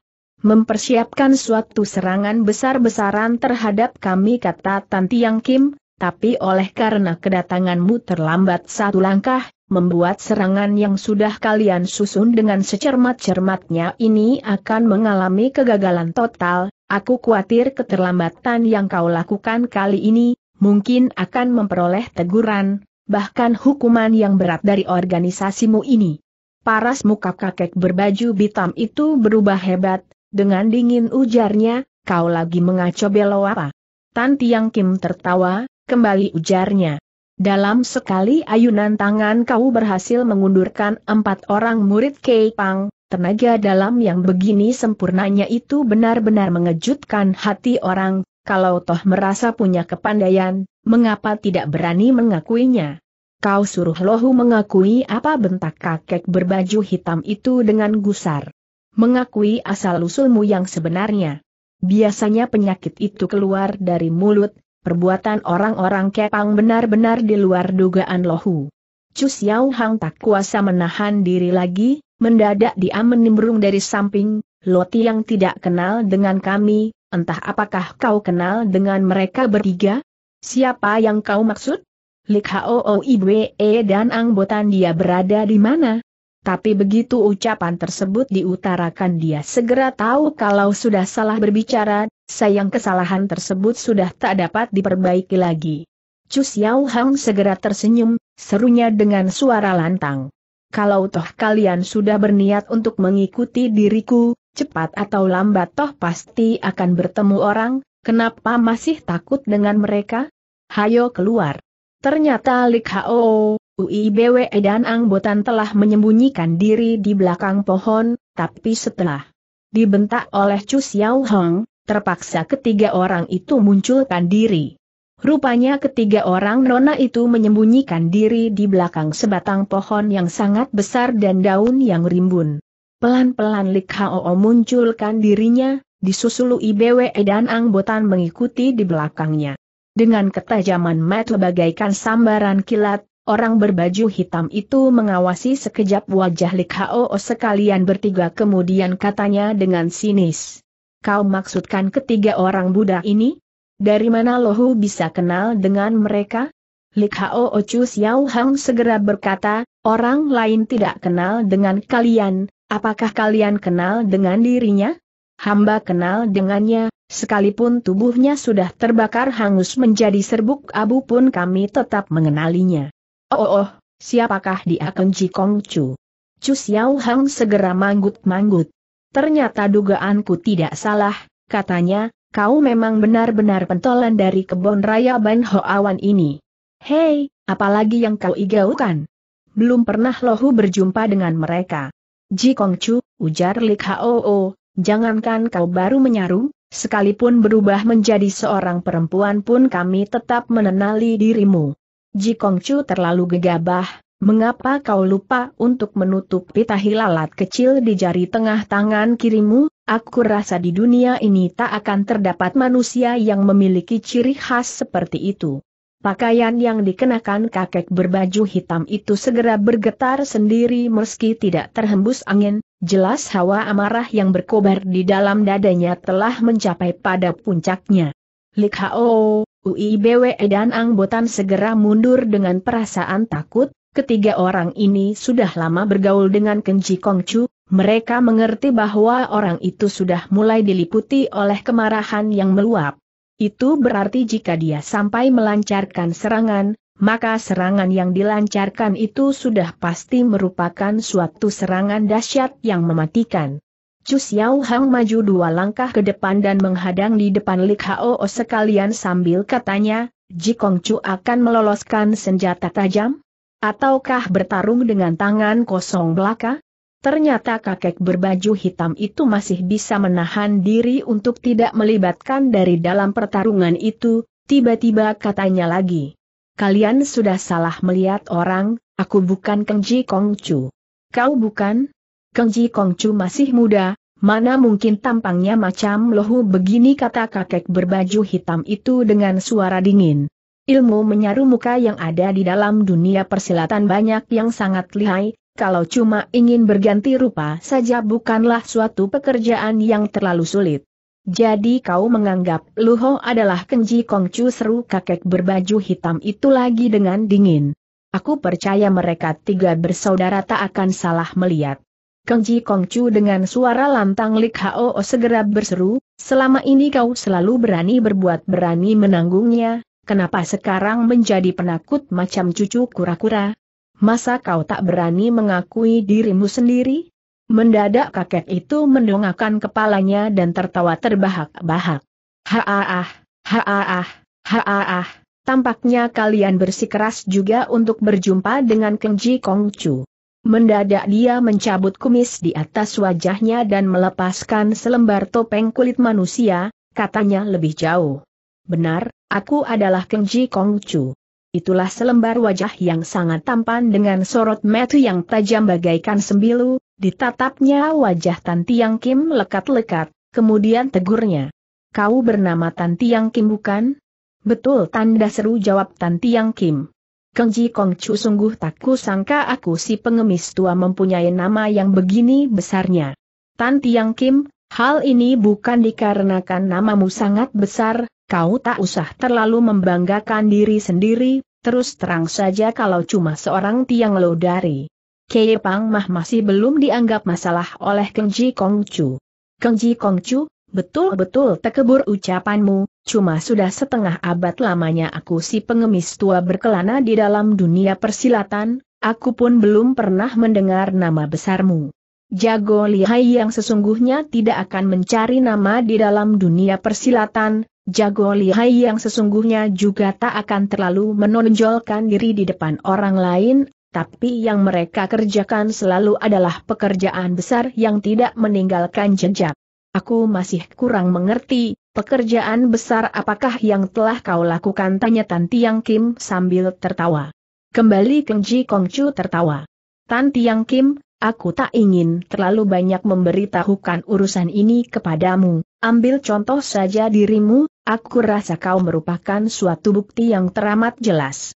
mempersiapkan suatu serangan besar-besaran terhadap kami kata Tantiang Kim, tapi oleh karena kedatanganmu terlambat satu langkah, membuat serangan yang sudah kalian susun dengan secermat-cermatnya ini akan mengalami kegagalan total, aku khawatir keterlambatan yang kau lakukan kali ini, mungkin akan memperoleh teguran, bahkan hukuman yang berat dari organisasimu ini. Paras muka kakek berbaju hitam itu berubah hebat, dengan dingin ujarnya, kau lagi mengaco belo apa? Tan Tiang Kim tertawa, kembali ujarnya. Dalam sekali ayunan tangan kau berhasil mengundurkan empat orang murid Kei Pang, tenaga dalam yang begini sempurnanya itu benar-benar mengejutkan hati orang, kalau toh merasa punya kepandaian, mengapa tidak berani mengakuinya? Kau suruh Lohu mengakui apa bentak kakek berbaju hitam itu dengan gusar. Mengakui asal-usulmu yang sebenarnya. Biasanya penyakit itu keluar dari mulut, Perbuatan orang-orang Kepang benar-benar di luar dugaan Lohu. Chu Xiao Hang tak kuasa menahan diri lagi, mendadak dia menimbrung dari samping, Loti yang tidak kenal dengan kami, entah apakah kau kenal dengan mereka bertiga? Siapa yang kau maksud? Lik Hoo E dan anggotan dia berada di mana? Tapi begitu ucapan tersebut diutarakan dia segera tahu kalau sudah salah berbicara, sayang kesalahan tersebut sudah tak dapat diperbaiki lagi. Chu Xiao Hang segera tersenyum, serunya dengan suara lantang. Kalau toh kalian sudah berniat untuk mengikuti diriku, cepat atau lambat toh pasti akan bertemu orang, kenapa masih takut dengan mereka? Hayo keluar. Ternyata Lik Hao, UIBWE dan Angbotan telah menyembunyikan diri di belakang pohon, tapi setelah dibentak oleh Chu Xiao Hong, terpaksa ketiga orang itu munculkan diri. Rupanya ketiga orang nona itu menyembunyikan diri di belakang sebatang pohon yang sangat besar dan daun yang rimbun. Pelan-pelan Lik Hao munculkan dirinya, disusulu IBWE dan Angbotan mengikuti di belakangnya. Dengan ketajaman mata bagaikan sambaran kilat, orang berbaju hitam itu mengawasi sekejap wajah Lik Hao sekalian bertiga kemudian katanya dengan sinis. Kau maksudkan ketiga orang Buddha ini? Dari mana Lohu bisa kenal dengan mereka? Lik Hao Ocu Xiao Hang segera berkata, orang lain tidak kenal dengan kalian, apakah kalian kenal dengan dirinya? Hamba kenal dengannya, sekalipun tubuhnya sudah terbakar hangus menjadi serbuk abu pun kami tetap mengenalinya. Oh, oh, oh. siapakah dia Kenji Chu, Chu Xiao Hang segera manggut-manggut. Ternyata dugaanku tidak salah, katanya, kau memang benar-benar pentolan dari kebon raya Ban Hoawan ini. Hei, apalagi yang kau igaukan? Belum pernah lohu berjumpa dengan mereka. Ji Kongcu, ujar Lik Hoo, oh, oh, jangankan kau baru menyaru, sekalipun berubah menjadi seorang perempuan pun kami tetap menenali dirimu. Ji Kongcu terlalu gegabah, Mengapa kau lupa untuk menutup pita hilalat kecil di jari tengah tangan kirimu? Aku rasa di dunia ini tak akan terdapat manusia yang memiliki ciri khas seperti itu. Pakaian yang dikenakan kakek berbaju hitam itu segera bergetar sendiri meski tidak terhembus angin, jelas hawa amarah yang berkobar di dalam dadanya telah mencapai pada puncaknya. Lik Hao, UIBWE dan Angbotan segera mundur dengan perasaan takut, Ketiga orang ini sudah lama bergaul dengan Kenji Kongcu, mereka mengerti bahwa orang itu sudah mulai diliputi oleh kemarahan yang meluap. Itu berarti jika dia sampai melancarkan serangan, maka serangan yang dilancarkan itu sudah pasti merupakan suatu serangan dahsyat yang mematikan. Chu Xiao Hang maju dua langkah ke depan dan menghadang di depan Li Hao sekalian sambil katanya, Ji Kongcu akan meloloskan senjata tajam? Ataukah bertarung dengan tangan kosong belaka? Ternyata kakek berbaju hitam itu masih bisa menahan diri untuk tidak melibatkan dari dalam pertarungan itu, tiba-tiba katanya lagi. Kalian sudah salah melihat orang, aku bukan Kengji Kongcu. Kau bukan? Kengji Kongcu masih muda, mana mungkin tampangnya macam lohu begini kata kakek berbaju hitam itu dengan suara dingin. Ilmu menyaru muka yang ada di dalam dunia persilatan banyak yang sangat lihai, kalau cuma ingin berganti rupa saja bukanlah suatu pekerjaan yang terlalu sulit. Jadi kau menganggap Luho adalah Kenji Kongcu seru kakek berbaju hitam itu lagi dengan dingin. Aku percaya mereka tiga bersaudara tak akan salah melihat. Kenji Kongcu dengan suara lantang Lik Hao segera berseru, selama ini kau selalu berani berbuat berani menanggungnya, Kenapa sekarang menjadi penakut macam cucu kura-kura? Masa kau tak berani mengakui dirimu sendiri? Mendadak kakek itu mendongakkan kepalanya dan tertawa terbahak-bahak. Haaah, haaah, haaah, tampaknya kalian bersikeras juga untuk berjumpa dengan Kenji Kongcu. Mendadak dia mencabut kumis di atas wajahnya dan melepaskan selembar topeng kulit manusia, katanya lebih jauh. Benar, Aku adalah Keng Ji Kong Chu. Itulah selembar wajah yang sangat tampan dengan sorot mata yang tajam bagaikan sembilu, ditatapnya wajah Tan Tiang Kim lekat-lekat, kemudian tegurnya. Kau bernama Tan Tiang Kim bukan? Betul tanda seru jawab Tan Tiang Kim. Keng Ji Kong Chu sungguh tak kusangka aku si pengemis tua mempunyai nama yang begini besarnya. Tan Tiang Kim, hal ini bukan dikarenakan namamu sangat besar, kau tak usah terlalu membanggakan diri sendiri, terus terang saja kalau cuma seorang tiang lo dari. Kei Pang Mah masih belum dianggap masalah oleh Keng Ji Kong Chu. Keng Ji Kong Chu, betul-betul tekebur ucapanmu, cuma sudah setengah abad lamanya aku si pengemis tua berkelana di dalam dunia persilatan, aku pun belum pernah mendengar nama besarmu. Jago lihai yang sesungguhnya tidak akan mencari nama di dalam dunia persilatan, Jago lihai yang sesungguhnya juga tak akan terlalu menonjolkan diri di depan orang lain, tapi yang mereka kerjakan selalu adalah pekerjaan besar yang tidak meninggalkan jejak. Aku masih kurang mengerti, pekerjaan besar apakah yang telah kau lakukan tanya Tan Tiang Kim sambil tertawa. Kembali Keng Ji Kong Chu tertawa. Tan Tiang Kim, aku tak ingin terlalu banyak memberitahukan urusan ini kepadamu, ambil contoh saja dirimu, Aku rasa kau merupakan suatu bukti yang teramat jelas.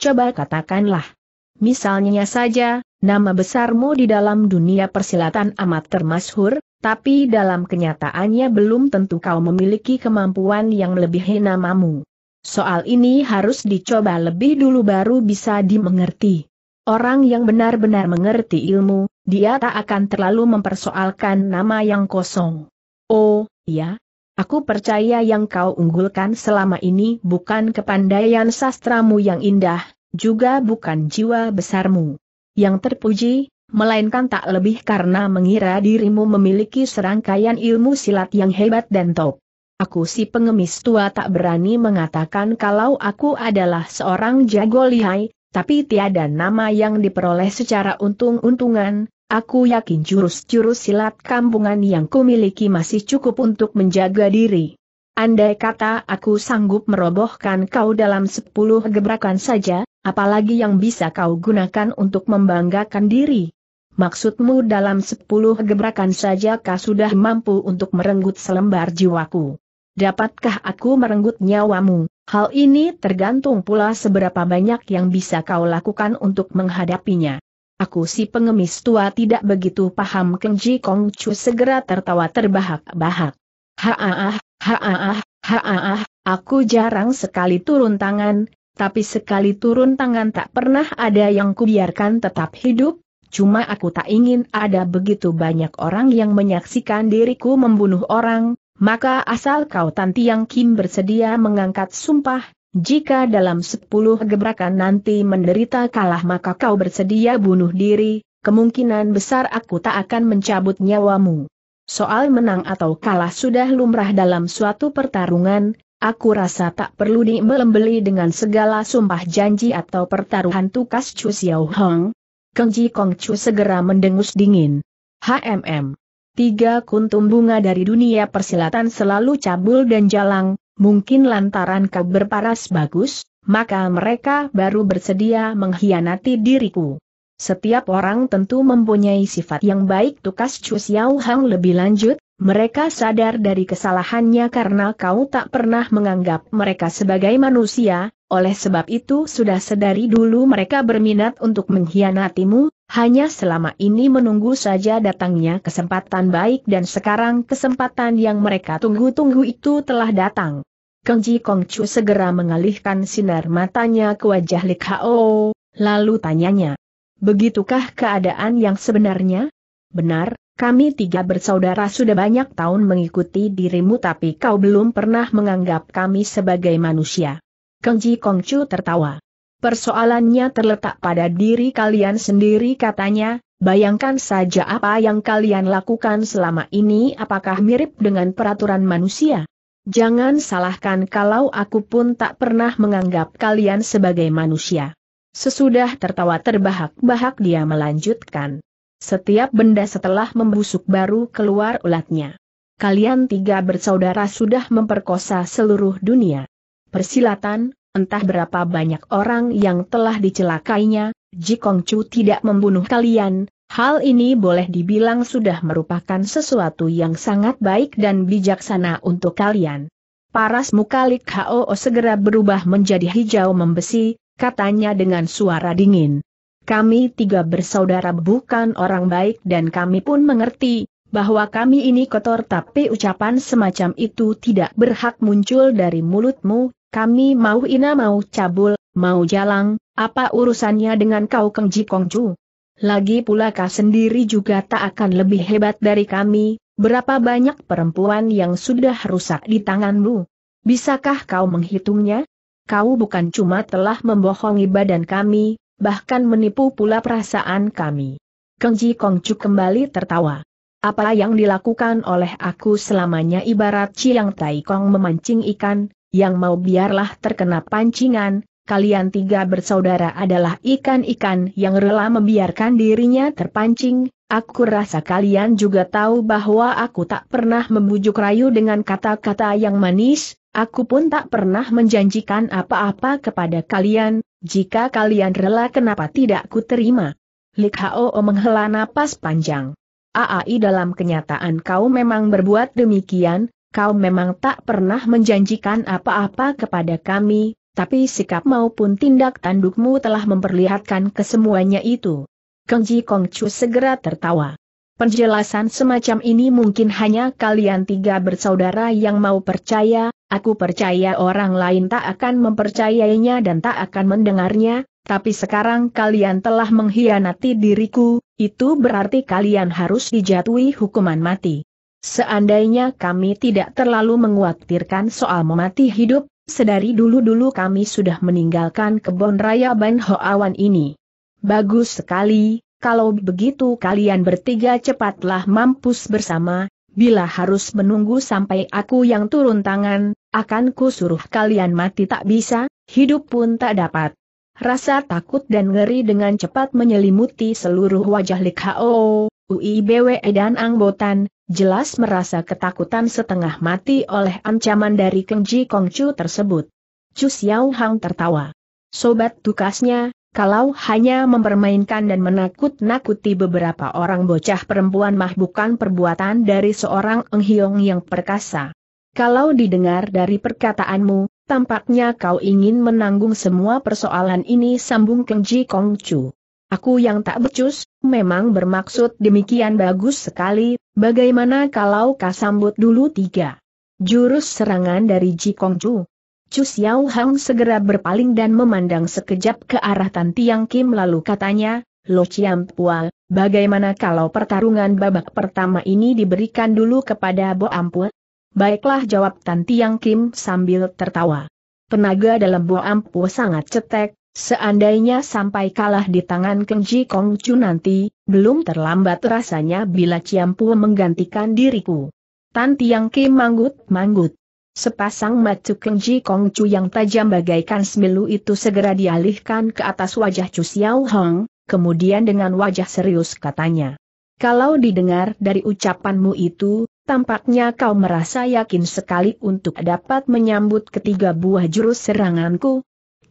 Coba katakanlah. Misalnya saja, nama besarmu di dalam dunia persilatan amat termasyhur, tapi dalam kenyataannya belum tentu kau memiliki kemampuan yang melebihi namamu. Soal ini harus dicoba lebih dulu baru bisa dimengerti. Orang yang benar-benar mengerti ilmu, dia tak akan terlalu mempersoalkan nama yang kosong. Oh, ya, Aku percaya yang kau unggulkan selama ini bukan kepandaian sastramu yang indah, juga bukan jiwa besarmu. Yang terpuji, melainkan tak lebih karena mengira dirimu memiliki serangkaian ilmu silat yang hebat dan top. Aku si pengemis tua tak berani mengatakan kalau aku adalah seorang jago lihai, tapi tiada nama yang diperoleh secara untung-untungan, Aku yakin jurus-jurus silat kampungan yang kumiliki masih cukup untuk menjaga diri. Andai kata aku sanggup merobohkan kau dalam sepuluh gebrakan saja, apalagi yang bisa kau gunakan untuk membanggakan diri. Maksudmu dalam sepuluh gebrakan saja kau sudah mampu untuk merenggut selembar jiwaku. Dapatkah aku merenggut nyawamu? Hal ini tergantung pula seberapa banyak yang bisa kau lakukan untuk menghadapinya. Aku si pengemis tua tidak begitu paham Kenji Kong Chu segera tertawa terbahak-bahak. Haaah, haaah, haaah, aku jarang sekali turun tangan, tapi sekali turun tangan tak pernah ada yang kubiarkan tetap hidup, cuma aku tak ingin ada begitu banyak orang yang menyaksikan diriku membunuh orang, maka asal kau Tanti Yang Kim bersedia mengangkat sumpah, jika dalam sepuluh gebrakan nanti menderita kalah maka kau bersedia bunuh diri, kemungkinan besar aku tak akan mencabut nyawamu. Soal menang atau kalah sudah lumrah dalam suatu pertarungan, aku rasa tak perlu dibelembeli dengan segala sumpah janji atau pertaruhan tukas Chu Xiao Hong. Keng Ji Kong Chu segera mendengus dingin. HMM. Tiga kuntum bunga dari dunia persilatan selalu cabul dan jalang, Mungkin lantaran kau berparas bagus, maka mereka baru bersedia mengkhianati diriku. Setiap orang tentu mempunyai sifat yang baik tukas Chu Xiao Hang lebih lanjut, mereka sadar dari kesalahannya karena kau tak pernah menganggap mereka sebagai manusia, oleh sebab itu sudah sedari dulu mereka berminat untuk mengkhianatimu, hanya selama ini menunggu saja datangnya kesempatan baik dan sekarang kesempatan yang mereka tunggu-tunggu itu telah datang. Kang Ji Kong Chu segera mengalihkan sinar matanya ke wajah Li Hao, lalu tanyanya. Begitukah keadaan yang sebenarnya? Benar, kami tiga bersaudara sudah banyak tahun mengikuti dirimu tapi kau belum pernah menganggap kami sebagai manusia. Ji Kong Kongcu tertawa. Persoalannya terletak pada diri kalian sendiri katanya, bayangkan saja apa yang kalian lakukan selama ini apakah mirip dengan peraturan manusia. Jangan salahkan kalau aku pun tak pernah menganggap kalian sebagai manusia. Sesudah tertawa terbahak-bahak dia melanjutkan. Setiap benda setelah membusuk baru keluar ulatnya. Kalian tiga bersaudara sudah memperkosa seluruh dunia persilatan, entah berapa banyak orang yang telah dicelakainya, Jikong Chu tidak membunuh kalian, hal ini boleh dibilang sudah merupakan sesuatu yang sangat baik dan bijaksana untuk kalian. Paras muka Lik Hao segera berubah menjadi hijau membesi, katanya dengan suara dingin. Kami tiga bersaudara bukan orang baik dan kami pun mengerti, bahwa kami ini kotor tapi ucapan semacam itu tidak berhak muncul dari mulutmu, kami mau ina mau cabul, mau jalang, apa urusannya dengan kau Keng Ji Kongcu? Lagi pula kau sendiri juga tak akan lebih hebat dari kami, berapa banyak perempuan yang sudah rusak di tanganmu? Bisakah kau menghitungnya? Kau bukan cuma telah membohongi badan kami, bahkan menipu pula perasaan kami. Keng Ji Kongcu kembali tertawa. Apa yang dilakukan oleh aku selamanya ibarat Chiang Tai Kong memancing ikan, yang mau biarlah terkena pancingan, kalian tiga bersaudara adalah ikan-ikan yang rela membiarkan dirinya terpancing, aku rasa kalian juga tahu bahwa aku tak pernah membujuk rayu dengan kata-kata yang manis, aku pun tak pernah menjanjikan apa-apa kepada kalian, jika kalian rela kenapa tidak ku terima. Lik menghela napas panjang. Aai dalam kenyataan kau memang berbuat demikian, kau memang tak pernah menjanjikan apa-apa kepada kami, tapi sikap maupun tindak tandukmu telah memperlihatkan kesemuanya itu. Keng Ji Kong Chu segera tertawa. Penjelasan semacam ini mungkin hanya kalian tiga bersaudara yang mau percaya, aku percaya orang lain tak akan mempercayainya dan tak akan mendengarnya, tapi sekarang kalian telah mengkhianati diriku, itu berarti kalian harus dijatuhi hukuman mati. Seandainya kami tidak terlalu menguatirkan soal mati hidup, sedari dulu-dulu kami sudah meninggalkan kebun raya Ban Hoawan ini. Bagus sekali, kalau begitu kalian bertiga cepatlah mampus bersama, bila harus menunggu sampai aku yang turun tangan, akan ku suruh kalian mati tak bisa, hidup pun tak dapat. Rasa takut dan ngeri dengan cepat menyelimuti seluruh wajah Lik Hao, Ui e dan Angbotan, jelas merasa ketakutan setengah mati oleh ancaman dari Keng Ji Kong Chu tersebut. Chu Xiao Hang tertawa. Sobat tukasnya, kalau hanya mempermainkan dan menakut-nakuti beberapa orang bocah perempuan mah bukan perbuatan dari seorang Eng Hiong yang perkasa. Kalau didengar dari perkataanmu, tampaknya kau ingin menanggung semua persoalan ini sambung Keng Ji Kong Chu. Aku yang tak becus, memang bermaksud demikian bagus sekali, bagaimana kalau kasambut dulu tiga jurus serangan dari Ji Kongcu? Chu Xiao Hang segera berpaling dan memandang sekejap ke arah Tan Tiang Kim lalu katanya, Lo Chiam Pual, bagaimana kalau pertarungan babak pertama ini diberikan dulu kepada Bo Ampuan? Baiklah jawab Tan Tiang Kim sambil tertawa. Tenaga dalam Bo Ampu sangat cetek, Seandainya sampai kalah di tangan Kenji Ji Kong Chu nanti, belum terlambat rasanya bila Ciampu menggantikan diriku. Tan Tiang Kim manggut-manggut. Sepasang mata Kenji Ji Kong Chu yang tajam bagaikan semilu itu segera dialihkan ke atas wajah Chu Xiao Hong, kemudian dengan wajah serius katanya. Kalau didengar dari ucapanmu itu, tampaknya kau merasa yakin sekali untuk dapat menyambut ketiga buah jurus seranganku,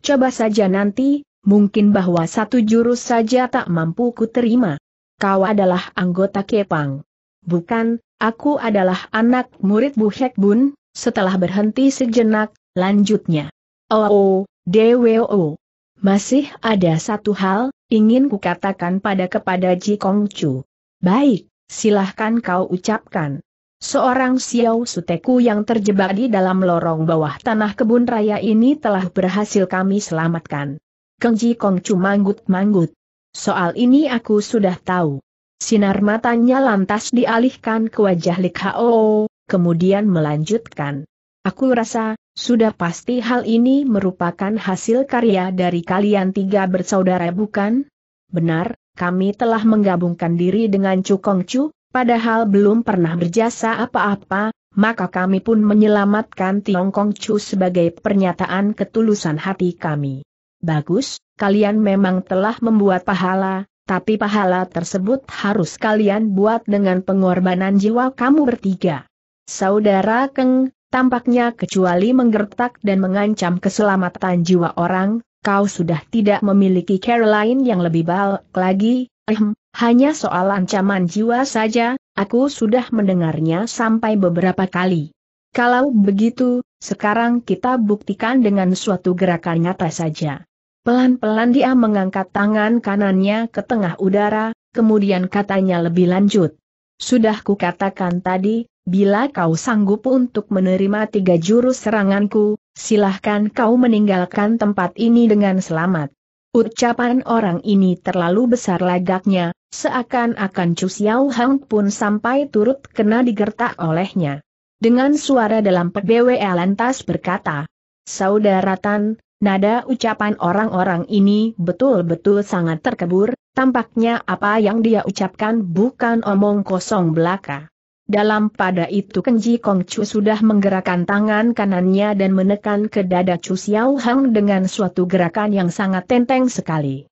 Coba saja nanti, mungkin bahwa satu jurus saja tak mampu ku terima. Kau adalah anggota Kepang. Bukan, aku adalah anak murid Bu Hek Bun, setelah berhenti sejenak, lanjutnya. Oh, oh DWO. Masih ada satu hal, ingin kukatakan pada kepada Ji Kong Chu. Baik, silahkan kau ucapkan. Seorang Xiao Suteku yang terjebak di dalam lorong bawah tanah kebun raya ini telah berhasil kami selamatkan. Keng Ji Kong manggut-manggut. Soal ini aku sudah tahu. Sinar matanya lantas dialihkan ke wajah Lik Hao, kemudian melanjutkan. Aku rasa, sudah pasti hal ini merupakan hasil karya dari kalian tiga bersaudara bukan? Benar, kami telah menggabungkan diri dengan Chu Kongcu padahal belum pernah berjasa apa-apa, maka kami pun menyelamatkan Tiong Kong Chu sebagai pernyataan ketulusan hati kami. Bagus, kalian memang telah membuat pahala, tapi pahala tersebut harus kalian buat dengan pengorbanan jiwa kamu bertiga. Saudara Keng, tampaknya kecuali menggertak dan mengancam keselamatan jiwa orang, kau sudah tidak memiliki Caroline yang lebih baik lagi, ehm, hanya soal ancaman jiwa saja, aku sudah mendengarnya sampai beberapa kali. Kalau begitu, sekarang kita buktikan dengan suatu gerakan nyata saja. Pelan-pelan dia mengangkat tangan kanannya ke tengah udara, kemudian katanya lebih lanjut. Sudah kukatakan tadi, bila kau sanggup untuk menerima tiga jurus seranganku, silahkan kau meninggalkan tempat ini dengan selamat. Ucapan orang ini terlalu besar lagaknya, Seakan-akan Chu Xiao Hang pun sampai turut kena digertak olehnya. Dengan suara dalam PBW lantas berkata, Saudara Tan, nada ucapan orang-orang ini betul-betul sangat terkebur, tampaknya apa yang dia ucapkan bukan omong kosong belaka. Dalam pada itu Kenji Kongcu sudah menggerakkan tangan kanannya dan menekan ke dada Chu Xiao Hang dengan suatu gerakan yang sangat tenteng sekali.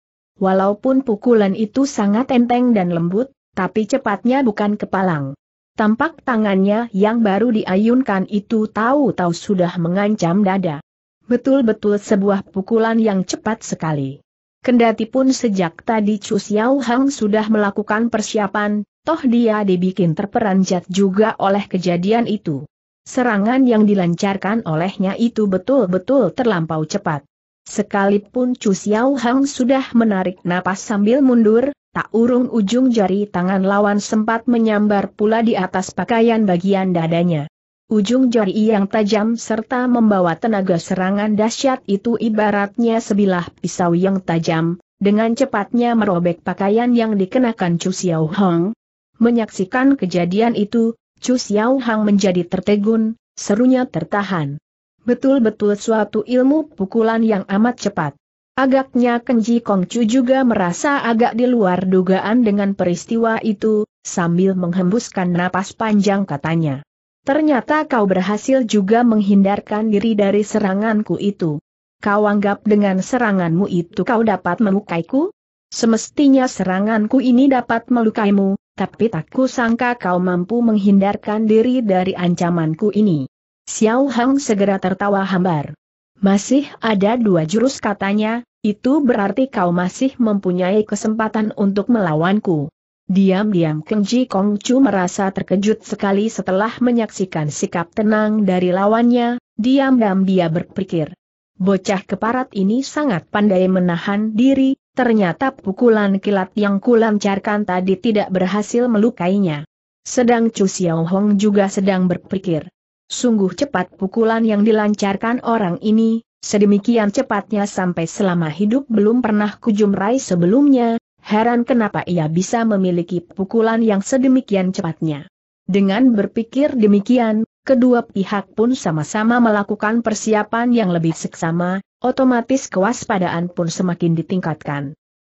Walaupun pukulan itu sangat enteng dan lembut, tapi cepatnya bukan kepalang. Tampak tangannya yang baru diayunkan itu tahu-tahu sudah mengancam dada. Betul-betul sebuah pukulan yang cepat sekali. Kendati pun sejak tadi Chu Xiao Hang sudah melakukan persiapan, toh dia dibikin terperanjat juga oleh kejadian itu. Serangan yang dilancarkan olehnya itu betul-betul terlampau cepat. Sekalipun Chu Xiao Hang sudah menarik napas sambil mundur, tak urung ujung jari tangan lawan sempat menyambar pula di atas pakaian bagian dadanya. Ujung jari yang tajam serta membawa tenaga serangan dahsyat itu ibaratnya sebilah pisau yang tajam, dengan cepatnya merobek pakaian yang dikenakan Chu Xiao Hang. Menyaksikan kejadian itu, Chu Xiao Hang menjadi tertegun, serunya tertahan. Betul-betul suatu ilmu pukulan yang amat cepat. Agaknya Kenji Kongcu juga merasa agak di luar dugaan dengan peristiwa itu, sambil menghembuskan napas panjang katanya. Ternyata kau berhasil juga menghindarkan diri dari seranganku itu. Kau anggap dengan seranganmu itu kau dapat melukaiku? Semestinya seranganku ini dapat melukaimu, tapi tak kusangka kau mampu menghindarkan diri dari ancamanku ini. Xiao Hang segera tertawa hambar. Masih ada dua jurus katanya, itu berarti kau masih mempunyai kesempatan untuk melawanku. Diam-diam Keng Ji Kong Chu merasa terkejut sekali setelah menyaksikan sikap tenang dari lawannya, diam-diam dia berpikir. Bocah keparat ini sangat pandai menahan diri, ternyata pukulan kilat yang kulancarkan tadi tidak berhasil melukainya. Sedang Chu Xiao Hong juga sedang berpikir. Sungguh cepat pukulan yang dilancarkan orang ini, sedemikian cepatnya sampai selama hidup belum pernah kujumrai sebelumnya, heran kenapa ia bisa memiliki pukulan yang sedemikian cepatnya. Dengan berpikir demikian, kedua pihak pun sama-sama melakukan persiapan yang lebih seksama, otomatis kewaspadaan pun semakin ditingkatkan.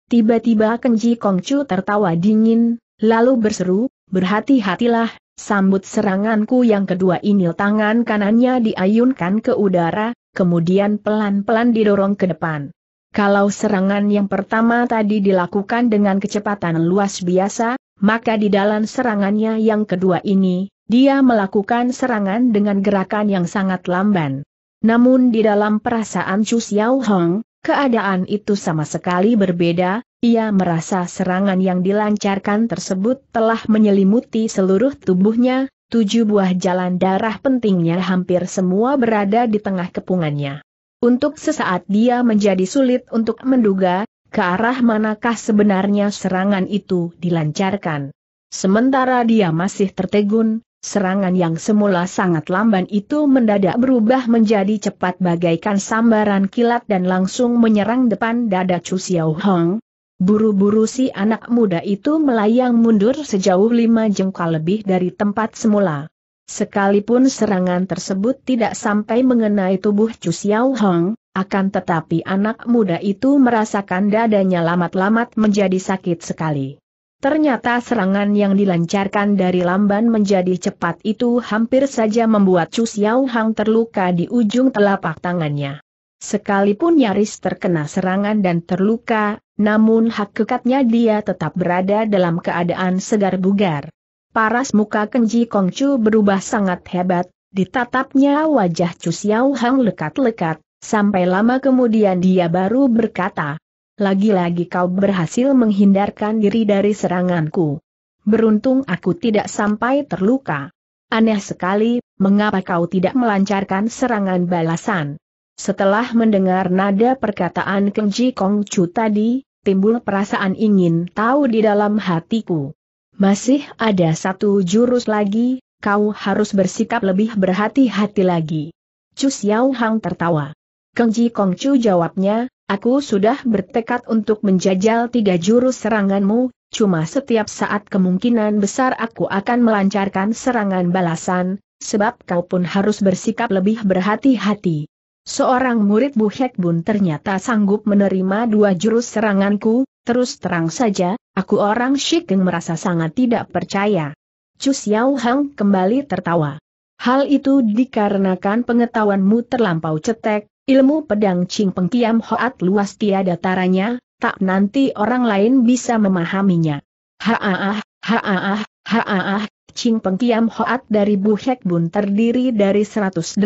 Tiba-tiba Kenji Kongcu tertawa dingin, lalu berseru, berhati-hatilah, Sambut seranganku yang kedua ini tangan kanannya diayunkan ke udara, kemudian pelan-pelan didorong ke depan. Kalau serangan yang pertama tadi dilakukan dengan kecepatan luas biasa, maka di dalam serangannya yang kedua ini, dia melakukan serangan dengan gerakan yang sangat lamban. Namun di dalam perasaan Chu Xiao Hong, Keadaan itu sama sekali berbeda, ia merasa serangan yang dilancarkan tersebut telah menyelimuti seluruh tubuhnya, tujuh buah jalan darah pentingnya hampir semua berada di tengah kepungannya. Untuk sesaat dia menjadi sulit untuk menduga, ke arah manakah sebenarnya serangan itu dilancarkan. Sementara dia masih tertegun, Serangan yang semula sangat lamban itu mendadak berubah menjadi cepat bagaikan sambaran kilat dan langsung menyerang depan dada Chu Xiao Hong. Buru-buru si anak muda itu melayang mundur sejauh lima jengkal lebih dari tempat semula. Sekalipun serangan tersebut tidak sampai mengenai tubuh Chu Xiao Hong, akan tetapi anak muda itu merasakan dadanya lamat-lamat menjadi sakit sekali. Ternyata serangan yang dilancarkan dari Lamban menjadi cepat itu hampir saja membuat Chu Xiao Hang terluka di ujung telapak tangannya. Sekalipun nyaris terkena serangan dan terluka, namun hak kekatnya dia tetap berada dalam keadaan segar bugar. Paras muka Kenji Kongcu berubah sangat hebat, ditatapnya wajah Chu Xiao Hang lekat-lekat, sampai lama kemudian dia baru berkata, lagi-lagi kau berhasil menghindarkan diri dari seranganku. Beruntung aku tidak sampai terluka. Aneh sekali, mengapa kau tidak melancarkan serangan balasan? Setelah mendengar nada perkataan Keng Ji Kong Chu tadi, timbul perasaan ingin tahu di dalam hatiku. Masih ada satu jurus lagi, kau harus bersikap lebih berhati-hati lagi. Chu Xiao Hang tertawa. Keng Ji Kong Chu jawabnya, Aku sudah bertekad untuk menjajal tiga jurus seranganmu, cuma setiap saat kemungkinan besar aku akan melancarkan serangan balasan, sebab kau pun harus bersikap lebih berhati-hati. Seorang murid Bu Hek Bun ternyata sanggup menerima dua jurus seranganku, terus terang saja, aku orang yang merasa sangat tidak percaya. Chu Xiao Hang kembali tertawa. Hal itu dikarenakan pengetahuanmu terlampau cetek, Ilmu pedang Ching Pengkiam Hoat luas tiada taranya, tak nanti orang lain bisa memahaminya. Haaah, haaah, haaah, Ching Pengkiam Hoat dari Bu Hek Bun terdiri dari 108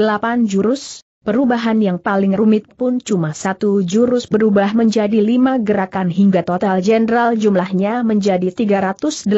jurus, perubahan yang paling rumit pun cuma satu jurus berubah menjadi lima gerakan hingga total jenderal jumlahnya menjadi 318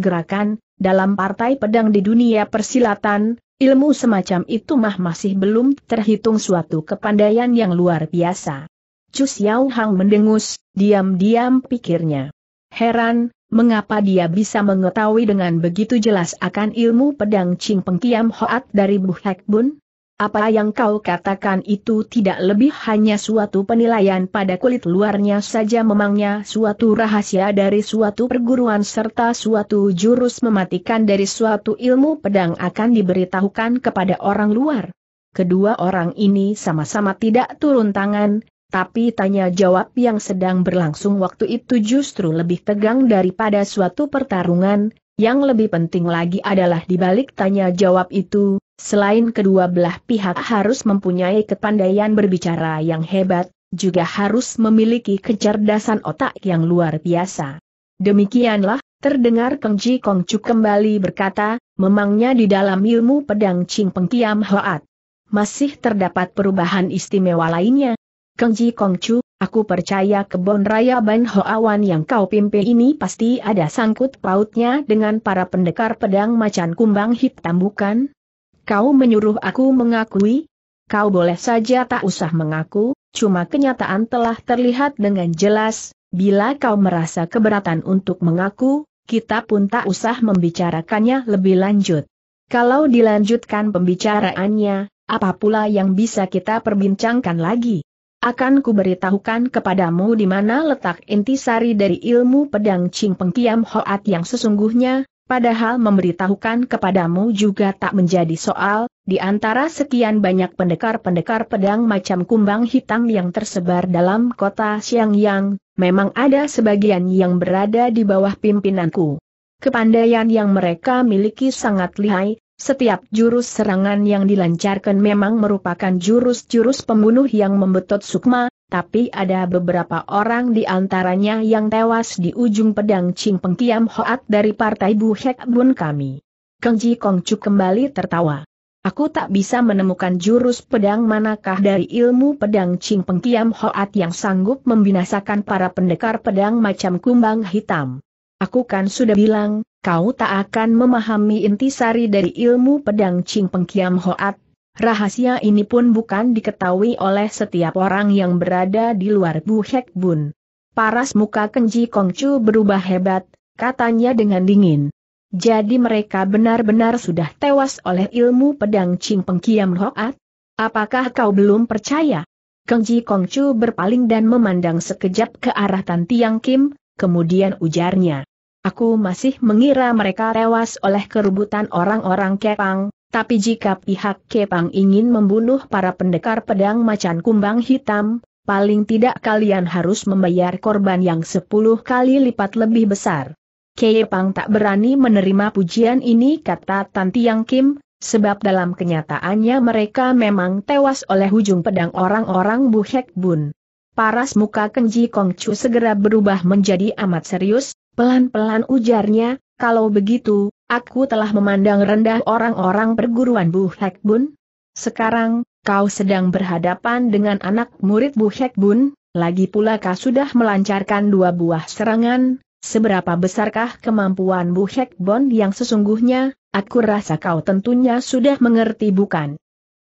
gerakan, dalam partai pedang di dunia persilatan, Ilmu semacam itu mah masih belum terhitung suatu kepandaian yang luar biasa. Chu Xiao Hang mendengus, diam-diam pikirnya. Heran, mengapa dia bisa mengetahui dengan begitu jelas akan ilmu pedang Ching Pengkiam Hoat dari Bu Hek Bun? apa yang kau katakan itu tidak lebih hanya suatu penilaian pada kulit luarnya saja memangnya suatu rahasia dari suatu perguruan serta suatu jurus mematikan dari suatu ilmu pedang akan diberitahukan kepada orang luar. Kedua orang ini sama-sama tidak turun tangan, tapi tanya jawab yang sedang berlangsung waktu itu justru lebih tegang daripada suatu pertarungan, yang lebih penting lagi adalah di balik tanya jawab itu, Selain kedua belah pihak harus mempunyai kepandaian berbicara yang hebat, juga harus memiliki kecerdasan otak yang luar biasa. Demikianlah, terdengar Keng Ji Kong Chu kembali berkata, memangnya di dalam ilmu pedang Ching Pengkiam Hoat. Masih terdapat perubahan istimewa lainnya. Keng Ji Kong Chu, aku percaya kebon raya Ban Hoawan yang kau pimpin ini pasti ada sangkut pautnya dengan para pendekar pedang macan kumbang hitam bukan? Kau menyuruh aku mengakui? Kau boleh saja tak usah mengaku, cuma kenyataan telah terlihat dengan jelas, bila kau merasa keberatan untuk mengaku, kita pun tak usah membicarakannya lebih lanjut. Kalau dilanjutkan pembicaraannya, apa pula yang bisa kita perbincangkan lagi? Akan kuberitahukan kepadamu di mana letak intisari dari ilmu pedang Ching Pengkiam Hoat yang sesungguhnya, Padahal memberitahukan kepadamu juga tak menjadi soal, di antara sekian banyak pendekar-pendekar pedang macam kumbang hitam yang tersebar dalam kota Xiangyang, memang ada sebagian yang berada di bawah pimpinanku. Kepandaian yang mereka miliki sangat lihai, setiap jurus serangan yang dilancarkan memang merupakan jurus-jurus pembunuh yang membetot sukma, tapi ada beberapa orang di antaranya yang tewas di ujung pedang Ching Peng Kiam Hoat dari partai Bu Hek Bun kami. Keng Ji Kong Chu kembali tertawa. Aku tak bisa menemukan jurus pedang manakah dari ilmu pedang Ching Peng Kiam Hoat yang sanggup membinasakan para pendekar pedang macam kumbang hitam. Aku kan sudah bilang, kau tak akan memahami intisari dari ilmu pedang Ching Peng Kiam Hoat, Rahasia ini pun bukan diketahui oleh setiap orang yang berada di luar Bu Bun. Paras muka Kenji Kongcu berubah hebat, katanya dengan dingin. Jadi mereka benar-benar sudah tewas oleh ilmu pedang Ching Kiam Hoat? Apakah kau belum percaya? Kengji Kongcu berpaling dan memandang sekejap ke arah Tan Tiang Kim, kemudian ujarnya. Aku masih mengira mereka tewas oleh kerubutan orang-orang Kepang, tapi jika pihak Kepang ingin membunuh para pendekar pedang macan kumbang hitam, paling tidak kalian harus membayar korban yang 10 kali lipat lebih besar. Kepang tak berani menerima pujian ini kata Tanti Yang Kim, sebab dalam kenyataannya mereka memang tewas oleh ujung pedang orang-orang Bu Hek Bun. Paras muka Kenji Kongcu segera berubah menjadi amat serius, pelan-pelan ujarnya, kalau begitu, Aku telah memandang rendah orang-orang perguruan Bu Hek Bun. Sekarang, kau sedang berhadapan dengan anak murid Bu Hek Bun, lagi pula kau sudah melancarkan dua buah serangan, seberapa besarkah kemampuan Bu Hek Bun yang sesungguhnya, aku rasa kau tentunya sudah mengerti bukan?